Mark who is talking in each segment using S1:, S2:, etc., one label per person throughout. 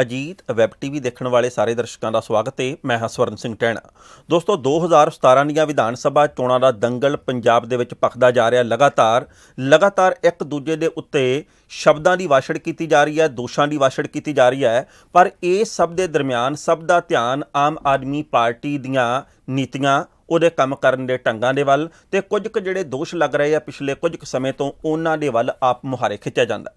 S1: Ajit web TV ਦੇਖਣ ਵਾਲੇ ਸਾਰੇ ਦਰਸ਼ਕਾਂ ਦਾ ਸਵਾਗਤ ਹੈ ਮੈਂ ਹਾਂ ਸਵਰਨ ਸਿੰਘ ਟੈਣਾ ਦੋਸਤੋ 2017 ਦੀਆਂ ਵਿਧਾਨ ਸਭਾ ਚੋਣਾਂ ਦਾ ਦੰਗਲ ਪੰਜਾਬ ਦੇ ਵਿੱਚ ਪਖਦਾ ਜਾ ਰਿਹਾ ਲਗਾਤਾਰ ਲਗਾਤਾਰ ਇੱਕ ਦੂਜੇ ਦੇ ਉੱਤੇ ਸ਼ਬਦਾਂ ਦੀ ਵਾਸ਼ੜ ਕੀਤੀ ਜਾ ਰਹੀ ਹੈ ਦੋਸ਼ਾਂ ਦੀ ਵਾਸ਼ੜ ਕੀਤੀ ਜਾ ਰਹੀ ਹੈ ਪਰ ਇਹ ਸਭ ਦੇ ਦਰਮਿਆਨ ਸਭ ਦਾ ਧਿਆਨ ਆਮ ਆਦਮੀ ਪਾਰਟੀ ਦੀਆਂ ਨੀਤੀਆਂ ਉਹਦੇ ਕੰਮ ਕਰਨ ਦੇ ਢੰਗਾਂ ਦੇ ਵੱਲ ਤੇ ਕੁਝ ਕੁ ਜਿਹੜੇ ਦੋਸ਼ ਲੱਗ ਰਹੇ ਆ ਪਿਛਲੇ ਕੁਝ ਕੁ ਸਮੇਂ ਤੋਂ ਉਹਨਾਂ ਦੇ ਵੱਲ ਆਪ ਮੁਹਾਰੇ ਖਿੱਚਿਆ ਜਾਂਦਾ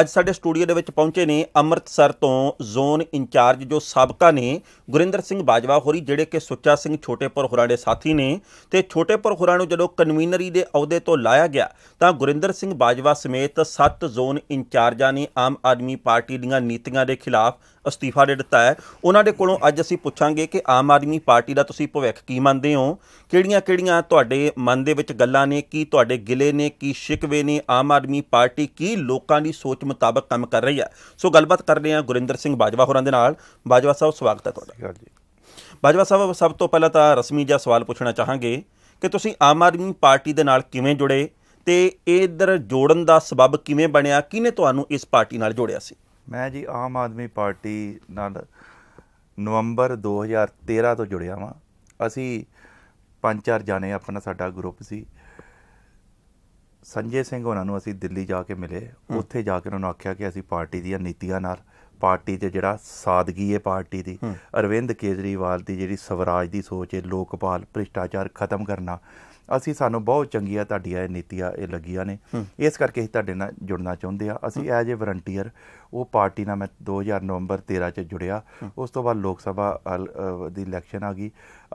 S1: ਅੱਜ ਸਾਡੇ ਸਟੂਡੀਓ ਦੇ ਵਿੱਚ ਪਹੁੰਚੇ ਨੇ ਅੰਮ੍ਰਿਤਸਰ ਤੋਂ ਜ਼ੋਨ ਇੰਚਾਰਜ ਜੋ ਸਾਬਕਾ ਨੇ ਗੁਰਿੰਦਰ ਸਿੰਘ ਬਾਜਵਾ ਹੋਰੀ ਜਿਹੜੇ ਕਿ ਸੁੱਚਾ ਸਿੰਘ ਛੋਟੇਪੁਰ ਹੋਰਾਂ ਦੇ ਸਾਥੀ ਨੇ ਤੇ ਛੋਟੇਪੁਰ ਹੋਰਾਂ ਨੂੰ ਜਦੋਂ ਕਨਵੀਨਰੀ ਦੇ ਅਹੁਦੇ ਤੋਂ ਲਾਇਆ ਗਿਆ ਤਾਂ ਗੁਰਿੰਦਰ ਸਿੰਘ ਬਾਜਵਾ ਸਮੇਤ 7 ਜ਼ੋਨ ਇੰਚਾਰਜਾਂ ਨੇ ਆਮ ਆਦਮੀ ਪਾਰਟੀ ਦੀਆਂ ਨੀਤੀਆਂ ਦੇ ਖਿਲਾਫ ਅਸਤੀਫਾ ਦੇ ਦਿੱਤਾ ਹੈ ਉਹਨਾਂ ਦੇ ਕੋਲੋਂ ਅੱਜ ਅਸੀਂ ਪੁੱਛਾਂਗੇ ਕਿ ਆਮ ਆਦਮੀ ਪਾਰਟੀ ਦਾ ਤੁਸੀਂ ਭਵਿੱਖ ਕੀ ਮੰਨਦੇ ਹੋ ਕਿਹੜੀਆਂ-ਕਿਹੜੀਆਂ ਤੁਹਾਡੇ ਮਨ ਦੇ ਵਿੱਚ ਗੱਲਾਂ ਨੇ ਕੀ ਤੁਹਾਡੇ ਗਿਲੇ ਨੇ ਕੀ ਸ਼ਿਕਵੇ ਨੇ ਆਮ ਆਦਮੀ ਪਾਰਟੀ ਕੀ ਲੋਕਾਂ ਦੀ ਸੋਚ ਮੁਤਾਬਕ ਕੰਮ ਕਰ ਰਹੀ ਹੈ ਸੋ ਗੱਲਬਾਤ ਕਰਦੇ ਹਾਂ ਗੁਰਿੰਦਰ ਸਿੰਘ ਬਾਜਵਾ ਹੋਰਾਂ ਦੇ ਨਾਲ ਬਾਜਵਾ ਸਾਹਿਬ ਸਵਾਗਤ ਹੈ ਤੁਹਾਡਾ ਬਾਜਵਾ ਸਾਹਿਬ ਸਭ ਤੋਂ ਪਹਿਲਾਂ ਤਾਂ ਰਸਮੀ ਜਿਹਾ ਸਵਾਲ ਪੁੱਛਣਾ ਚਾਹਾਂਗੇ ਕਿ ਤੁਸੀਂ ਆਮ ਆਦਮੀ ਪਾਰਟੀ ਦੇ ਨਾਲ ਕਿਵੇਂ ਜੁੜੇ ਤੇ ਇਧਰ ਜੋੜਨ ਦਾ ਸਬਬ ਕਿਵੇਂ ਬਣਿਆ ਕਿਨੇ ਤੁਹਾਨੂੰ ਇਸ ਪਾਰਟੀ ਨਾਲ ਜੋੜਿਆ ਸੀ
S2: ਮੈਂ ਜੀ ਆਮ ਆਦਮੀ ਪਾਰਟੀ ਨਾਲ ਨਵੰਬਰ 2013 ਤੋਂ ਜੁੜਿਆ ਵਾਂ ਅਸੀਂ ਪੰਜ ਚਾਰ ਜਾਣੇ ਆਪਣਾ ਸਾਡਾ ਗਰੁੱਪ ਸੀ ਸੰਜੇ ਸਿੰਘ ਉਹਨਾਂ ਨੂੰ ਅਸੀਂ ਦਿੱਲੀ ਜਾ ਕੇ ਮਿਲੇ ਉੱਥੇ ਜਾ ਕੇ ਉਹਨਾਂ ਨੂੰ ਆਖਿਆ ਕਿ ਅਸੀਂ ਪਾਰਟੀ ਦੀਆਂ ਨੀਤੀਆਂ ਨਾਲ ਪਾਰਟੀ ਤੇ ਜਿਹੜਾ ਸਾਦਗੀ ਹੈ ਪਾਰਟੀ ਦੀ ਅਰਵਿੰਦ ਕੇਜਰੀਵਾਲ ਦੀ ਜਿਹੜੀ ਸਵਰਾਜ ਦੀ ਸੋਚ ਹੈ ਲੋਕਪਾਲ ਭ੍ਰਿਸ਼ਟਾਚਾਰ ਖਤਮ ਕਰਨਾ ਅਸੀਂ ਸਾਨੂੰ ਬਹੁਤ ਚੰਗੀਆਂ ਤੁਹਾਡੀਆਂ ਇਹ ਨੀਤੀਆਂ ਇਹ ਲੱਗੀਆਂ ਨੇ ਇਸ ਕਰਕੇ ਅਸੀਂ ਤੁਹਾਡੇ ਨਾਲ ਜੁੜਨਾ ਚਾਹੁੰਦੇ ਆ ਅਸੀਂ ਐਜ ਅ ਵਲੰਟੀਅਰ ਉਹ ਪਾਰਟੀ ਨਾਲ ਮੈਂ 2000 ਨਵੰਬਰ 13 ਚ ਜੁੜਿਆ ਉਸ ਤੋਂ ਬਾਅਦ ਲੋਕ ਸਭਾ ਦੀ ਇਲੈਕਸ਼ਨ ਆ ਗਈ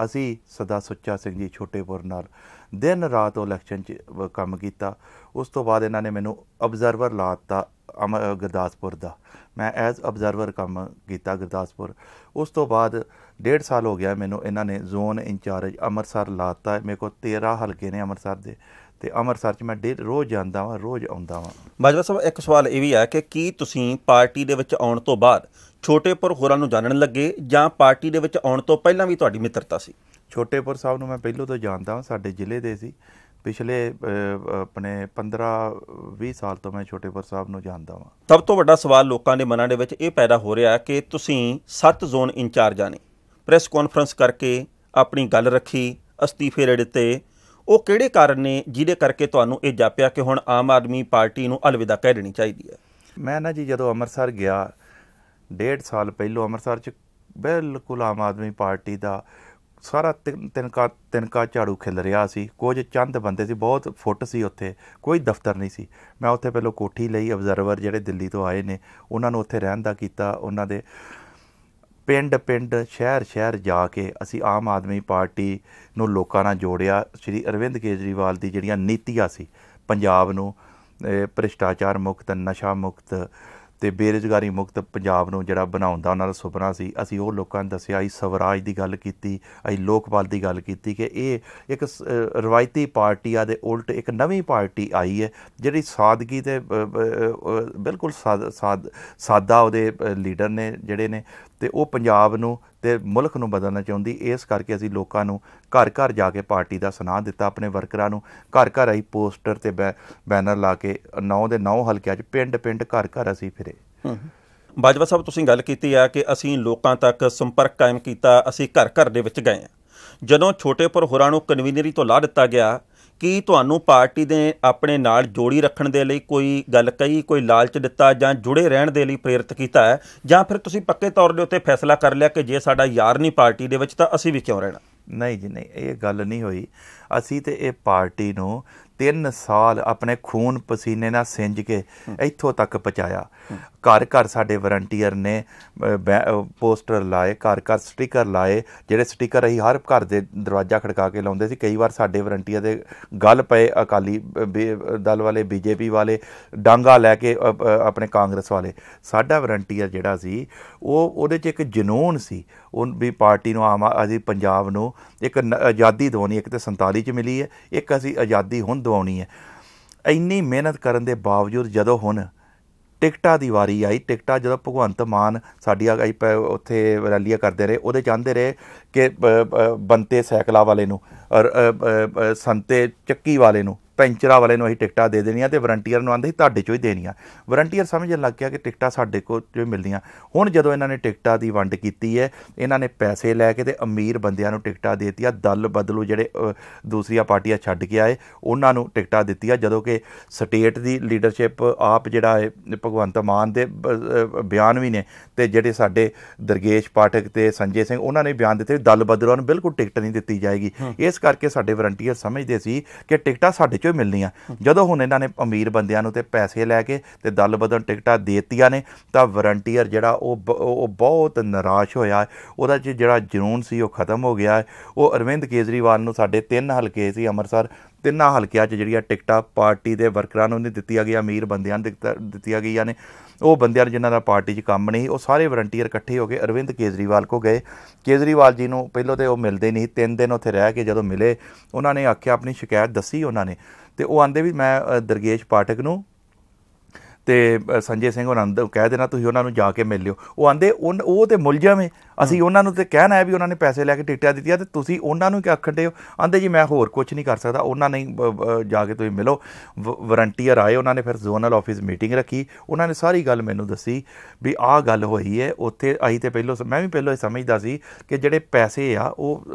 S2: ਅਸੀਂ ਸਦਾ ਸੁੱਚਾ ਸਿੰਘ ਜੀ ਛੋਟੇਪੁਰ ਨਾਲ ਦਿਨ ਰਾਤ ਉਹ ਇਲੈਕਸ਼ਨ 'ਚ ਕੰਮ ਕੀਤਾ ਉਸ ਤੋਂ ਬਾਅਦ ਇਹਨਾਂ ਨੇ ਮੈਨੂੰ ਅਬਜ਼ਰਵਰ ਲਾਤਾ ਅਮ ਗੁਰਦਾਸਪੁਰ ਦਾ ਮੈਂ ਐਜ਼ ਅਬਜ਼ਰਵਰ ਕੰਮ ਕੀਤਾ ਗੁਰਦਾਸਪੁਰ ਉਸ ਤੋਂ ਬਾਅਦ ਡੇਢ ਸਾਲ ਹੋ ਗਿਆ ਮੈਨੂੰ ਇਹਨਾਂ ਨੇ ਜ਼ੋਨ ਇੰਚਾਰਜ ਅੰਮ੍ਰਿਤਸਰ ਲਾਤਾ ਮੇਰੇ ਕੋਲ 13 ਹਲਕੇ ਨੇ ਅੰਮ੍ਰਿਤਸਰ ਦੇ ਤੇ ਅੰਮ੍ਰਿਤਸਰ 'ਚ ਮੈਂ ਡੇਢ ਰੋਜ਼ ਜਾਂਦਾ ਵਾਂ ਰੋਜ਼ ਆਉਂਦਾ
S1: ਵਾਂ ਬਾਜਵਾ ਸਾਹਿਬ ਇੱਕ ਸਵਾਲ ਇਹ ਵੀ ਆ ਕਿ ਕੀ ਤੁਸੀਂ ਪਾਰਟੀ ਦੇ ਵਿੱਚ ਆਉਣ ਤੋਂ ਬਾਅਦ ਛੋਟੇਪੁਰ ਹੋਰਾਂ ਨੂੰ ਜਾਣਨ ਲੱਗੇ ਜਾਂ ਪਾਰਟੀ ਦੇ ਵਿੱਚ ਆਉਣ ਤੋਂ ਪਹਿਲਾਂ ਵੀ ਤੁਹਾਡੀ ਮਿੱਤਰਤਾ ਸੀ ਛੋਟੇਪੁਰ ਸਾਹਿਬ ਨੂੰ ਮੈਂ ਪਹਿਲਾਂ ਤੋਂ ਜਾਣਦਾ ਹਾਂ ਸਾਡੇ ਜ਼ਿਲ੍ਹੇ ਦੇ ਸੀ ਪਿਛਲੇ ਆਪਣੇ 15 20
S2: ਸਾਲ ਤੋਂ ਮੈਂ ਛੋਟੇ ਪਰ ਸਾਹਿਬ ਨੂੰ ਜਾਣਦਾ ਹਾਂ
S1: ਸਭ ਤੋਂ ਵੱਡਾ ਸਵਾਲ ਲੋਕਾਂ ਦੇ ਮਨਾਂ ਦੇ ਵਿੱਚ ਇਹ ਪੈਦਾ ਹੋ ਰਿਹਾ ਕਿ ਤੁਸੀਂ 7 ਜ਼ੋਨ ਇੰਚਾਰਜਾਂ ਨੇ ਪ੍ਰੈਸ ਕਾਨਫਰੰਸ ਕਰਕੇ ਆਪਣੀ ਗੱਲ ਰੱਖੀ ਅਸਤੀਫੇ ਰੜਤੇ ਦਿੱਤੇ ਉਹ ਕਿਹੜੇ ਕਾਰਨ ਨੇ ਜਿਹਦੇ ਕਰਕੇ ਤੁਹਾਨੂੰ ਇਹ ਜਾਪਿਆ ਕਿ ਹੁਣ ਆਮ ਆਦਮੀ ਪਾਰਟੀ ਨੂੰ ਅਲਵਿਦਾ ਕਹਿ ਦੇਣੀ ਚਾਹੀਦੀ ਹੈ
S2: ਮੈਂ ਨਾ ਜੀ ਜਦੋਂ ਅੰਮ੍ਰਿਤਸਰ ਗਿਆ ਡੇਢ ਸਾਲ ਪਹਿਲੋਂ ਅੰਮ੍ਰਿਤਸਰ 'ਚ ਬਿਲਕੁਲ ਆਮ ਆਦਮੀ ਪਾਰਟੀ ਦਾ ਸਾਰਾ ਤਿਨਕਾ ਤਿਨਕਾ ਝਾੜੂ ਖਿਲ ਰਿਹਾ ਸੀ ਕੁਝ ਚੰਦ ਬੰਦੇ ਸੀ ਬਹੁਤ ਫੁੱਟ ਸੀ ਉੱਥੇ ਕੋਈ ਦਫ਼ਤਰ ਨਹੀਂ ਸੀ ਮੈਂ ਉੱਥੇ ਪਹਿਲਾਂ ਕੋਠੀ ਲਈ ਅਬਜ਼ਰਵਰ ਜਿਹੜੇ ਦਿੱਲੀ ਤੋਂ ਆਏ ਨੇ ਉਹਨਾਂ ਨੂੰ ਉੱਥੇ ਰਹਿਣ ਦਾ ਕੀਤਾ ਉਹਨਾਂ ਦੇ ਪਿੰਡ ਪਿੰਡ ਸ਼ਹਿਰ ਸ਼ਹਿਰ ਜਾ ਕੇ ਅਸੀਂ ਆਮ ਆਦਮੀ ਪਾਰਟੀ ਨੂੰ ਲੋਕਾਂ ਨਾਲ ਜੋੜਿਆ ਸ਼੍ਰੀ ਅਰਵਿੰਦ ਕੇਜਰੀਵਾਲ ਦੀ ਜਿਹੜੀਆਂ ਨੀਤੀਆਂ ਸੀ ਪੰਜਾਬ ਨੂੰ ਭ੍ਰਿਸ਼ਟਾਚਾਰ ਮੁਕਤ ਨਸ਼ਾ ਮੁਕਤ ਤੇ ਬੇਰੋਜ਼ਗਾਰੀ ਮੁਕਤ ਪੰਜਾਬ ਨੂੰ ਜਿਹੜਾ ਬਣਾਉਣ ਦਾ ਉਹਨਾਂ ਦਾ ਸੁਪਨਾ ਸੀ ਅਸੀਂ ਉਹ ਲੋਕਾਂ ਨੂੰ ਦੱਸਿਆ ਅਸੀਂ ਸਵਰਾਜ ਦੀ ਗੱਲ ਕੀਤੀ ਅਸੀਂ ਲੋਕਪਾਲ ਦੀ ਗੱਲ ਕੀਤੀ ਕਿ ਇਹ ਇੱਕ ਰਵਾਇਤੀ ਪਾਰਟੀ ਆ ਦੇ ਉਲਟ ਇੱਕ ਨਵੀਂ ਪਾਰਟੀ ਆਈ ਹੈ ਜਿਹੜੀ ਸਾਦਗੀ ਤੇ ਬਿਲਕੁਲ ਸਾਦਾ ਉਹਦੇ ਲੀਡਰ ਨੇ ਜਿਹੜੇ ਨੇ ਤੇ ਉਹ ਪੰਜਾਬ ਨੂੰ ਤੇ ਮੁਲਕ ਨੂੰ ਬਦਲਣਾ ਚਾਹੁੰਦੀ ਇਸ ਕਰਕੇ ਅਸੀਂ ਲੋਕਾਂ ਨੂੰ ਘਰ ਘਰ ਜਾ ਕੇ ਪਾਰਟੀ ਦਾ ਸੁਨਾਹ ਦਿੱਤਾ ਆਪਣੇ ਵਰਕਰਾਂ ਨੂੰ ਘਰ ਘਰ ਆਈ ਪੋਸਟਰ ਤੇ ਬੈਨਰ ਲਾ ਕੇ ਨੌ ਦੇ ਨੌ ਹਲਕਿਆਂ 'ਚ ਪਿੰਡ ਪਿੰਡ ਘਰ ਘਰ ਅਸੀਂ ਫਿਰੇ
S1: ਬਾਜਵਾ ਸਾਹਿਬ ਤੁਸੀਂ ਗੱਲ ਕੀਤੀ ਆ ਕਿ ਅਸੀਂ ਲੋਕਾਂ ਤੱਕ ਸੰਪਰਕ ਕਾਇਮ ਕੀਤਾ ਅਸੀਂ ਘਰ ਘਰ ਦੇ ਵਿੱਚ ਗਏ ਜਦੋਂ ਛੋਟੇਪੁਰ ਹੋਰਾਂ ਨੂੰ ਕਨਵੀਨਰੀ ਤੋਂ ਲਾ ਦਿੱਤਾ ਗਿਆ ਕੀ ਤੁਹਾਨੂੰ ਪਾਰਟੀ ਦੇ ਆਪਣੇ ਨਾਲ ਜੋੜੀ ਰੱਖਣ ਦੇ ਲਈ ਕੋਈ ਗੱਲ ਕਹੀ ਕੋਈ ਲਾਲਚ ਦਿੱਤਾ ਜਾਂ ਜੁੜੇ ਰਹਿਣ ਦੇ ਲਈ ਪ੍ਰੇਰਿਤ ਕੀਤਾ ਹੈ ਜਾਂ ਫਿਰ ਤੁਸੀਂ ਪੱਕੇ ਤੌਰ ਦੇ ਉੱਤੇ ਫੈਸਲਾ ਕਰ ਲਿਆ ਕਿ ਜੇ ਸਾਡਾ ਯਾਰ ਨਹੀਂ ਪਾਰਟੀ ਦੇ ਵਿੱਚ ਤਾਂ ਅਸੀਂ ਵੀ ਕਿਉਂ ਰਹਿਣਾ ਨਹੀਂ ਜੀ ਨਹੀਂ ਇਹ ਗੱਲ ਨਹੀਂ ਹੋਈ ਅਸੀਂ ਤੇ ਇਹ ਪਾਰਟੀ ਨੂੰ 3 ਸਾਲ ਆਪਣੇ ਖੂਨ ਪਸੀਨੇ ਨਾਲ
S2: ਸਿੰਜ ਕੇ ਇੱਥੋਂ ਤੱਕ ਪਹੁੰਚਾਇਆ ਘਰ ਘਰ ਸਾਡੇ ਵਾਰੰਟੀਅਰ ਨੇ ਪੋਸਟਰ ਲਾਏ ਘਰ ਘਰ ਸਟicker ਲਾਏ ਜਿਹੜੇ ਸਟicker ਅਸੀਂ ਹਰ ਘਰ ਦੇ ਦਰਵਾਜ਼ਾ ਖੜਕਾ ਕੇ ਲਾਉਂਦੇ ਸੀ ਕਈ ਵਾਰ ਸਾਡੇ ਵਾਰੰਟੀਅਰ ਦੇ ਗੱਲ ਪਏ ਅਕਾਲੀ ਦਲ ਵਾਲੇ ਬੀਜੇਪੀ ਵਾਲੇ ਡਾਂਗਾ ਲੈ ਕੇ ਆਪਣੇ ਕਾਂਗਰਸ ਵਾਲੇ ਸਾਡਾ ਵਾਰੰਟੀਅਰ ਜਿਹੜਾ ਸੀ ਉਹ ਉਹਦੇ 'ਚ ਇੱਕ ਜਨੂਨ ਸੀ ਉਹ ਵੀ ਪਾਰਟੀ ਨੂੰ ਆਮ ਆਦੀ ਪੰਜਾਬ ਨੂੰ ਇੱਕ ਆਜ਼ਾਦੀ ਦਿਵਾਉਣੀ ਇੱਕ ਤੇ 47 'ਚ ਮਿਲੀ ਹੈ ਇੱਕ ਅਸੀਂ ਆਜ਼ਾਦੀ ਹੁਣ ਦਿਵਾਉਣੀ ਹੈ ਇੰਨੀ ਮਿਹਨਤ ਕਰਨ ਦੇ ਬਾਵਜੂਦ ਜਦੋਂ ਹੁਣ ਟਿਕਟਾਂ ਦੀ ਵਾਰੀ ਆਈ ਟਿਕਟਾਂ ਜਦੋਂ ਭਗਵੰਤ ਮਾਨ ਸਾਡੀ ਸਾਡੀਆਂ ਉੱਥੇ ਰੈਲੀਆਂ ਕਰਦੇ ਰਹੇ ਉਹਦੇ ਚਾਹੁੰਦੇ ਰਹੇ ਕਿ ਬੰਤੇ ਸਾਈਕਲਾ ਵਾਲੇ ਨੂੰ ਔਰ ਸੰਤੇ ਚੱਕੀ ਵਾਲੇ ਨੂੰ ਪੈਂਚਰਾ ਵਾਲੇ ਨੂੰ ਅਸੀਂ ਟਿਕਟਾਂ ਦੇ ਦੇਣੀਆਂ ਤੇ ਵਾਰੰਟੀਅਰ ਨੂੰ ਆਂਦੇ ਸੀ ਤੁਹਾਡੇ ਚੋਂ ਹੀ ਦੇਣੀਆਂ ਵਾਰੰਟੀਅਰ ਸਮਝਣ ਲੱਗ ਗਿਆ ਕਿ ਟਿਕਟਾਂ ਸਾਡੇ ਕੋਲ ਜੋ ਮਿਲਦੀਆਂ ਹੁਣ ਜਦੋਂ ਇਹਨਾਂ ਨੇ ਟਿਕਟਾਂ ਦੀ ਵੰਡ ਕੀਤੀ ਹੈ ਇਹਨਾਂ ਨੇ ਪੈਸੇ ਲੈ ਕੇ ਤੇ ਅਮੀਰ ਬੰਦਿਆਂ ਨੂੰ ਟਿਕਟਾਂ ਦੇਤੀਆਂ ਦਲ ਬਦਲੂ ਜਿਹੜੇ ਦੂਸਰੀਆਂ ਪਾਰਟੀਆਂ ਛੱਡ ਕੇ ਆਏ ਉਹਨਾਂ ਨੂੰ ਟਿਕਟਾਂ ਦਿੱਤੀਆਂ ਜਦੋਂ ਕਿ ਸਟੇਟ ਦੀ ਲੀਡਰਸ਼ਿਪ ਆਪ ਜਿਹੜਾ ਹੈ ਭਗਵੰਤ ਮਾਨ ਦੇ ਬਿਆਨ ਵੀ ਨੇ ਤੇ ਜਿਹੜੇ ਸਾਡੇ ਦਰਗੇਸ਼ ਪਾਠਕ ਤੇ ਸੰਜੇ ਸਿੰਘ ਉਹਨਾਂ ਨੇ ਬਿਆਨ ਦਿੱਤੇ ਦਲ ਬਦਲੂ ਨੂੰ ਬਿਲਕੁਲ ਟਿਕਟ ਨਹੀਂ ਦਿੱਤੀ ਜਾਏਗੀ ਇਸ ਕਰਕੇ ਸਾਡੇ ਵਾਰੰਟੀਅਰ ਸਮਝਦੇ ਸੀ ਕਿ ਟਿਕਟਾਂ ਸਾਡੇ ਕਿਉਂ ਮਿਲਣੀਆਂ ਜਦੋਂ ਹੁਣ ਇਹਨਾਂ ਨੇ ਅਮੀਰ ਬੰਦਿਆਂ ਨੂੰ ਤੇ ਪੈਸੇ ਲੈ ਕੇ ਤੇ ਦਲ ਬਦਲ ਟਿਕਟਾਂ ਦੇਤੀਆਂ ਨੇ ਤਾਂ ਵਾਰੰਟੀਅਰ ਜਿਹੜਾ ਉਹ ਉਹ ਬਹੁਤ ਨਿਰਾਸ਼ ਹੋਇਆ ਉਹਦਾ ਜਿਹੜਾ ਜਨੂਨ ਸੀ ਉਹ ਖਤਮ ਹੋ ਗਿਆ ਉਹ ਅਰਵਿੰਦ ਕੇਜਰੀਵਾਲ ਨੂੰ ਸਾਡੇ ਤਿੰਨ ਹਲਕੇ ਸੀ ਅੰਮ੍ਰਿਤਸਰ ਤਿੰਨਾਂ ਹਲਕਿਆਂ 'ਚ ਜਿਹੜੀਆਂ ਟਿਕਟਾਂ ਪਾਰਟੀ ਦੇ ਵਰਕਰਾਂ ਨੂੰ ਨਹੀਂ ਦਿੱਤੀਆਂ ਗਈਆਂ ਅਮੀਰ ਬੰਦਿਆਂ ਨੂੰ ਦਿੱਤੀਆਂ ਗਈਆਂ ਨੇ ਉਹ ਬੰਦਿਆਂ ਨੂੰ ਜਿਨ੍ਹਾਂ ਦਾ ਪਾਰਟੀ 'ਚ ਕੰਮ ਨਹੀਂ ਉਹ ਸਾਰੇ ਵਲੰਟੀਅਰ ਇਕੱਠੇ ਹੋ ਕੇ ਅਰਵਿੰਦ ਕੇਜਰੀਵਾਲ ਕੋ ਗਏ ਕੇਜਰੀਵਾਲ ਜੀ ਨੂੰ ਪਹਿਲਾਂ ਤੇ ਉਹ ਮਿਲਦੇ ਨਹੀਂ ਤਿੰਨ ਦਿਨ ਉੱਥੇ ਰਹਿ ਕੇ ਜਦੋਂ ਮਿਲੇ ਉਹਨਾਂ ਨੇ ਆਖਿਆ ਆਪਣੀ ਸ਼ਿਕਾਇਤ ਦੱਸੀ ਉਹਨਾਂ ਨੇ ਤੇ ਉਹ ਆਂਦੇ ਵੀ ਮੈਂ ਦਰਗੇਸ਼ ਪਾਠਕ ਨੂੰ ਤੇ ਸੰਜੇ ਸਿੰਘ ਹੋਰਾਂ ਨੂੰ ਕਹਿ ਦੇਣਾ ਤੁਸੀਂ ਉਹਨਾਂ ਨੂੰ ਜਾ ਕੇ ਮਿਲ ਲਿਓ ਉਹ ਆਂਦੇ ਉਹ ਤੇ ਮੁਲਜ਼ਮ ਹੈ ਅਸੀਂ ਉਹਨਾਂ ਨੂੰ ਤੇ ਕਹਿਣਾ ਹੈ ਵੀ ਉਹਨਾਂ ਨੇ ਪੈਸੇ ਲੈ ਕੇ ਟਿਕਟਾਂ ਦਿੱਤੀਆਂ ਤੇ ਤੁਸੀਂ ਉਹਨਾਂ ਨੂੰ ਕੀ ਆਖਦੇ ਹੋ ਆਂਦੇ ਜੀ ਮੈਂ ਹੋਰ ਕੁਝ ਨਹੀਂ ਕਰ ਸਕਦਾ ਉਹਨਾਂ ਨੇ ਜਾ ਕੇ ਤੁਸੀਂ ਮਿਲੋ ਵਾਰੰਟੀਅਰ ਆਏ ਉਹਨਾਂ ਨੇ ਫਿਰ ਜ਼ੋਨਲ ਆਫਿਸ ਮੀਟਿੰਗ ਰੱਖੀ ਉਹਨਾਂ ਨੇ ਸਾਰੀ ਗੱਲ ਮੈਨੂੰ ਦੱਸੀ ਵੀ ਆਹ ਗੱਲ ਹੋਈ ਹੈ ਉੱਥੇ ਅਸੀਂ ਤੇ ਪਹਿਲੋ ਮੈਂ ਵੀ ਪਹਿਲੋ ਇਹ ਸਮਝਦਾ ਸੀ ਕਿ ਜਿਹੜੇ ਪੈਸੇ ਆ ਉਹ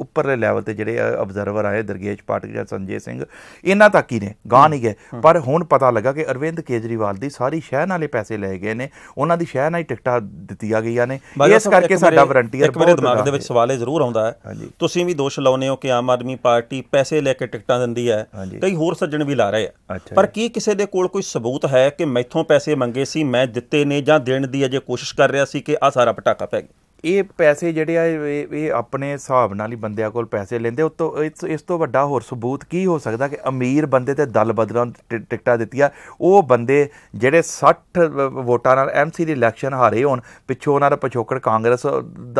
S2: ਉੱਪਰਲੇ ਲੈਵਲ ਤੇ ਜਿਹੜੇ ਆਬਜ਼ਰਵਰ ਆਏ ਦਰਗੇਜ ਪਾਟਕ ਜਾਂ ਸੰਜੇ ਸਿੰਘ ਇਹਨਾਂ ਤੱਕ ਹੀ ਨੇ ਗਾਂ ਨਹੀਂ ਗਏ ਪਰ ਹੁਣ ਪਤਾ ਲੱਗਾ ਕਿ ਅਰਵਿੰਦ ਕੇਜਰੀ ਕੇਜਰੀਵਾਲ ਦੀ ਸਾਰੀ ਸ਼ਹਿਰ ਨਾਲੇ ਪੈਸੇ ਲਏ ਗਏ ਨੇ ਉਹਨਾਂ ਦੀ ਸ਼ਹਿਰ ਨਾਲ ਹੀ ਟਿਕਟਾਂ ਦਿੱਤੀਆਂ ਗਈਆਂ ਨੇ ਇਸ ਕਰਕੇ ਸਾਡਾ ਵਾਰੰਟੀਅਰ ਬਹੁਤ ਦਿਮਾਗ ਦੇ ਵਿੱਚ ਸਵਾਲ ਇਹ ਜ਼ਰੂਰ ਆਉਂਦਾ ਹੈ
S1: ਤੁਸੀਂ ਵੀ ਦੋਸ਼ ਲਾਉਨੇ ਹੋ ਕਿ ਆਮ ਆਦਮੀ ਪਾਰਟੀ ਪੈਸੇ ਲੈ ਕੇ ਟਿਕਟਾਂ ਦਿੰਦੀ ਹੈ ਕਈ ਹੋਰ ਸੱਜਣ ਵੀ ਲਾ ਰਹੇ ਆ ਪਰ ਕੀ ਕਿਸੇ ਦੇ ਕੋਲ ਕੋਈ ਸਬੂਤ ਹੈ ਕਿ ਮੈਥੋਂ ਪੈਸੇ ਮੰਗੇ ਸੀ ਮੈਂ ਦਿੱਤੇ ਨੇ ਜਾਂ ਦੇਣ ਦੀ ਅਜੇ ਕੋਸ਼ਿਸ਼ ਕਰ ਰਿਹਾ ਸੀ ਕਿ ਆ ਸਾਰਾ ਪਟਾਕਾ ਪੈ ਗਿਆ ਇਹ ਪੈਸੇ ਜਿਹੜੇ ਆ ਇਹ ਆਪਣੇ ਹਿਸਾਬ ਨਾਲ ਹੀ ਬੰਦਿਆਂ ਕੋਲ ਪੈਸੇ ਲੈਂਦੇ ਉਤੋਂ
S2: ਇਸ ਤੋਂ ਵੱਡਾ ਹੋਰ ਸਬੂਤ ਕੀ ਹੋ ਸਕਦਾ ਕਿ ਅਮੀਰ ਬੰਦੇ ਤੇ ਦਲ ਬਦਲਾਂ ਟਿਕਟਾਂ ਦਿੱਤੀਆਂ ਉਹ ਬੰਦੇ ਜਿਹੜੇ 60 ਵੋਟਾਂ ਨਾਲ ਐਮਸੀ ਦੀ ਇਲੈਕਸ਼ਨ ਹਾਰੇ ਹੋਣ ਪਿੱਛੋਂ ਉਹਨਾਂ ਦਾ ਪਛੋਕੜ ਕਾਂਗਰਸ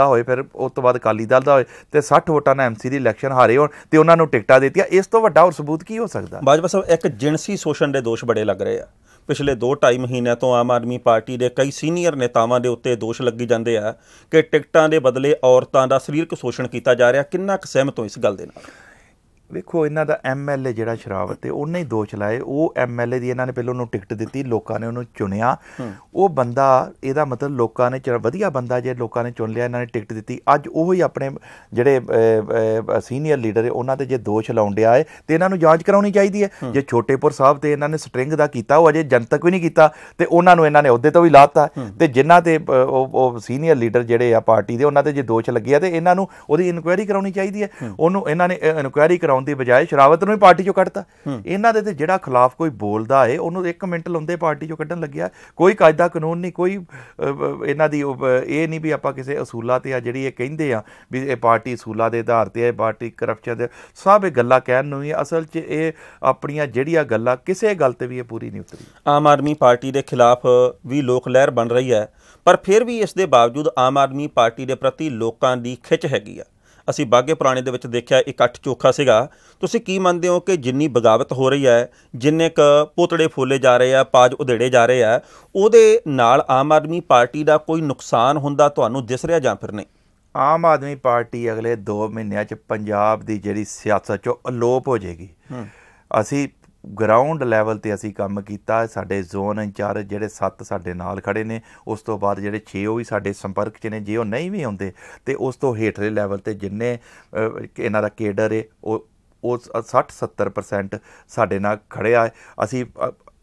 S2: ਦਾ ਹੋਏ ਫਿਰ ਉਸ ਤੋਂ ਬਾਅਦ ਕਾਲੀ ਦਲ ਦਾ ਹੋਏ ਤੇ 60 ਵੋਟਾਂ ਨਾਲ ਐਮਸੀ ਦੀ ਇਲੈਕਸ਼ਨ ਹਾਰੇ ਹੋਣ ਤੇ ਉਹਨਾਂ ਨੂੰ ਟਿਕਟਾਂ ਦਿੱਤੀਆਂ ਇਸ ਤੋਂ ਵੱਡਾ ਹੋਰ ਸਬੂਤ ਕੀ ਹੋ ਸਕਦਾ
S1: ਬਾਜਪਾ ਸਾਹਿਬ ਇੱਕ ਜਿੰਸੀ ਸ਼ੋਸ਼ਣ ਦੇ ਦੋਸ਼ ਬੜੇ ਲੱਗ ਰਹੇ ਆ ਪਿਛਲੇ 2-2.5 ਮਹੀਨਿਆਂ ਤੋਂ ਆਮ ਆਦਮੀ ਪਾਰਟੀ ਦੇ ਕਈ ਸੀਨੀਅਰ ਨੇਤਾਵਾਂ ਦੇ ਉੱਤੇ ਦੋਸ਼ ਲੱਗੀ ਜਾਂਦੇ ਆ ਕਿ ਟਿਕਟਾਂ ਦੇ ਬਦਲੇ ਔਰਤਾਂ ਦਾ ਸਰੀਰਕ ਸ਼ੋਸ਼ਣ ਕੀਤਾ ਜਾ ਰਿਹਾ ਕਿੰਨਾ ਕੁ ਸਹਿਮਤ ਹੋ ਇਸ ਗੱਲ ਦੇ ਨਾਲ
S2: ਵੇਖੋ ਇਹਨਾਂ ਦਾ ਐਮਐਲਏ ਜਿਹੜਾ ਸ਼ਰਾਬ ਤੇ ਉਹਨੇ ਹੀ ਦੋਸ਼ ਲਾਏ ਉਹ ਐਮਐਲਏ ਦੀ ਇਹਨਾਂ ਨੇ ਪਹਿਲਾਂ ਉਹਨੂੰ ਟਿਕਟ ਦਿੱਤੀ ਲੋਕਾਂ ਨੇ ਉਹਨੂੰ ਚੁਣਿਆ ਉਹ ਬੰਦਾ ਇਹਦਾ ਮਤਲਬ ਲੋਕਾਂ ਨੇ ਵਧੀਆ ਬੰਦਾ ਜੇ ਲੋਕਾਂ ਨੇ ਚੁਣ ਲਿਆ ਇਹਨਾਂ ਨੇ ਟਿਕਟ ਦਿੱਤੀ ਅੱਜ ਉਹ ਹੀ ਆਪਣੇ ਜਿਹੜੇ ਸੀਨੀਅਰ ਲੀਡਰ ਹੈ ਉਹਨਾਂ ਤੇ ਜੇ ਦੋਸ਼ ਲਾਉਂਦਿਆ ਹੈ ਤੇ ਇਹਨਾਂ ਨੂੰ ਜਾਂਚ ਕਰਾਉਣੀ ਚਾਹੀਦੀ ਹੈ ਜੇ ਛੋਟੇਪੁਰ ਸਾਹਿਬ ਤੇ ਇਹਨਾਂ ਨੇ ਸਟ੍ਰਿੰਗ ਦਾ ਕੀਤਾ ਉਹ ਅਜੇ ਜਨਤਕ ਵੀ ਨਹੀਂ ਕੀਤਾ ਤੇ ਉਹਨਾਂ ਨੂੰ ਇਹਨਾਂ ਨੇ ਅਹੁਦੇ ਤੋਂ ਵੀ ਲਾਤਾ ਤੇ ਜਿਨ੍ਹਾਂ ਤੇ ਉਹ ਸੀਨੀਅਰ ਲੀਡਰ ਜਿਹੜੇ ਆ ਪਾਰਟੀ ਦੇ ਉਹਨਾਂ ਤੇ ਜੇ ਦੋਸ਼ ਲੱਗਿਆ ਤੇ ਇਹਨਾਂ ਨੂੰ ਉਹਦੀ ਇਨਕੁਆਇਰੀ ਕਰਾਉਣੀ ਚਾਹੀਦੀ ਹੈ ਉਹਨੂੰ ਇਹਨਾਂ ਨੇ ਇਨਕੁਆਇਰੀ ਕਰਾਉਣੀ ਲਾਉਣ ਦੀ ਬਜਾਏ ਸ਼ਰਾਵਤ ਨੂੰ ਹੀ ਪਾਰਟੀ ਚੋਂ ਕੱਢਤਾ ਇਹਨਾਂ ਦੇ ਤੇ ਜਿਹੜਾ ਖਿਲਾਫ ਕੋਈ ਬੋਲਦਾ ਏ ਉਹਨੂੰ 1 ਮਿੰਟ ਲਾਉਂਦੇ ਪਾਰਟੀ ਚੋਂ ਕੱਢਣ ਲੱਗਿਆ ਕੋਈ ਕਾਇਦਾ ਕਾਨੂੰਨ ਨਹੀਂ ਕੋਈ ਇਹਨਾਂ ਦੀ ਇਹ ਨਹੀਂ ਵੀ ਆਪਾਂ ਕਿਸੇ ਅਸੂਲਾਂ ਤੇ ਆ ਜਿਹੜੀ ਇਹ ਕਹਿੰਦੇ ਆ ਵੀ ਇਹ ਪਾਰਟੀ ਅਸੂਲਾਂ ਦੇ ਆਧਾਰ ਤੇ ਹੈ ਪਾਰਟੀ ਕਰਪਸ਼ਨ ਦੇ
S1: ਸਭ ਇਹ ਗੱਲਾਂ ਕਹਿਣ ਨੂੰ ਹੀ ਅਸਲ 'ਚ ਇਹ ਆਪਣੀਆਂ ਜਿਹੜੀਆਂ ਗੱਲਾਂ ਕਿਸੇ ਗੱਲ ਤੇ ਵੀ ਇਹ ਪੂਰੀ ਨਹੀਂ ਉਤਰੀ ਆਮ ਆਦਮੀ ਪਾਰਟੀ ਦੇ ਖਿਲਾਫ ਵੀ ਲੋਕ ਲਹਿਰ ਬਣ ਰਹੀ ਹੈ ਪਰ ਫਿਰ ਵੀ ਇਸ ਦੇ ਬਾਵਜੂਦ ਆਮ ਆਦਮੀ ਪਾਰਟੀ ਦੇ ਪ੍ਰਤੀ ਲੋਕਾਂ ਦੀ ਖਿੱਚ ਹੈਗੀ ਆ ਅਸੀਂ ਬਾਗੇ ਪੁਰਾਣੇ ਦੇ ਵਿੱਚ ਦੇਖਿਆ ਇਕੱਠ ਚੋਖਾ ਸੀਗਾ ਤੁਸੀਂ ਕੀ ਮੰਨਦੇ ਹੋ ਕਿ ਜਿੰਨੀ ਬਗਾਵਤ ਹੋ ਰਹੀ ਹੈ ਜਿੰਨੇ ਕ ਪੋਤੜੇ ਫੋਲੇ ਜਾ ਰਹੇ ਆ ਪਾਜ ਉਧੇੜੇ ਜਾ ਰਹੇ ਆ ਉਹਦੇ ਨਾਲ ਆਮ ਆਦਮੀ ਪਾਰਟੀ ਦਾ ਕੋਈ ਨੁਕਸਾਨ ਹੁੰਦਾ ਤੁਹਾਨੂੰ ਦਿਸ ਰਿਹਾ ਜਾਂ ਫਿਰ ਨਹੀਂ
S2: ਆਮ ਆਦਮੀ ਪਾਰਟੀ ਅਗਲੇ 2 ਮਹੀਨਿਆਂ 'ਚ ਪੰਜਾਬ ਦੀ ਜਿਹੜੀ ਸਿਆਸਤ 'ਚੋਂ ਅਲੋਪ ਹੋ ਜਾਏਗੀ ਅਸੀਂ ਗਰਾਊਂਡ ਲੈਵਲ ਤੇ ਅਸੀਂ ਕੰਮ ਕੀਤਾ ਸਾਡੇ ਜ਼ੋਨ ਇੰਚਾਰਜ ਜਿਹੜੇ 7 ਸਾਡੇ ਨਾਲ ਖੜੇ ਨੇ ਉਸ ਤੋਂ ਬਾਅਦ ਜਿਹੜੇ 6 ਉਹ ਵੀ ਸਾਡੇ ਸੰਪਰਕ 'ਚ ਨੇ ਜੇ ਉਹ ਨਹੀਂ ਵੀ ਆਉਂਦੇ ਤੇ ਉਸ ਤੋਂ ਹੇਠਲੇ ਲੈਵਲ ਤੇ ਜਿੰਨੇ ਇਹਨਾਂ ਦਾ ਕੇਡਰ ਹੈ ਉਹ ਉਹ 60 70% ਸਾਡੇ ਨਾਲ ਖੜਿਆ ਅਸੀਂ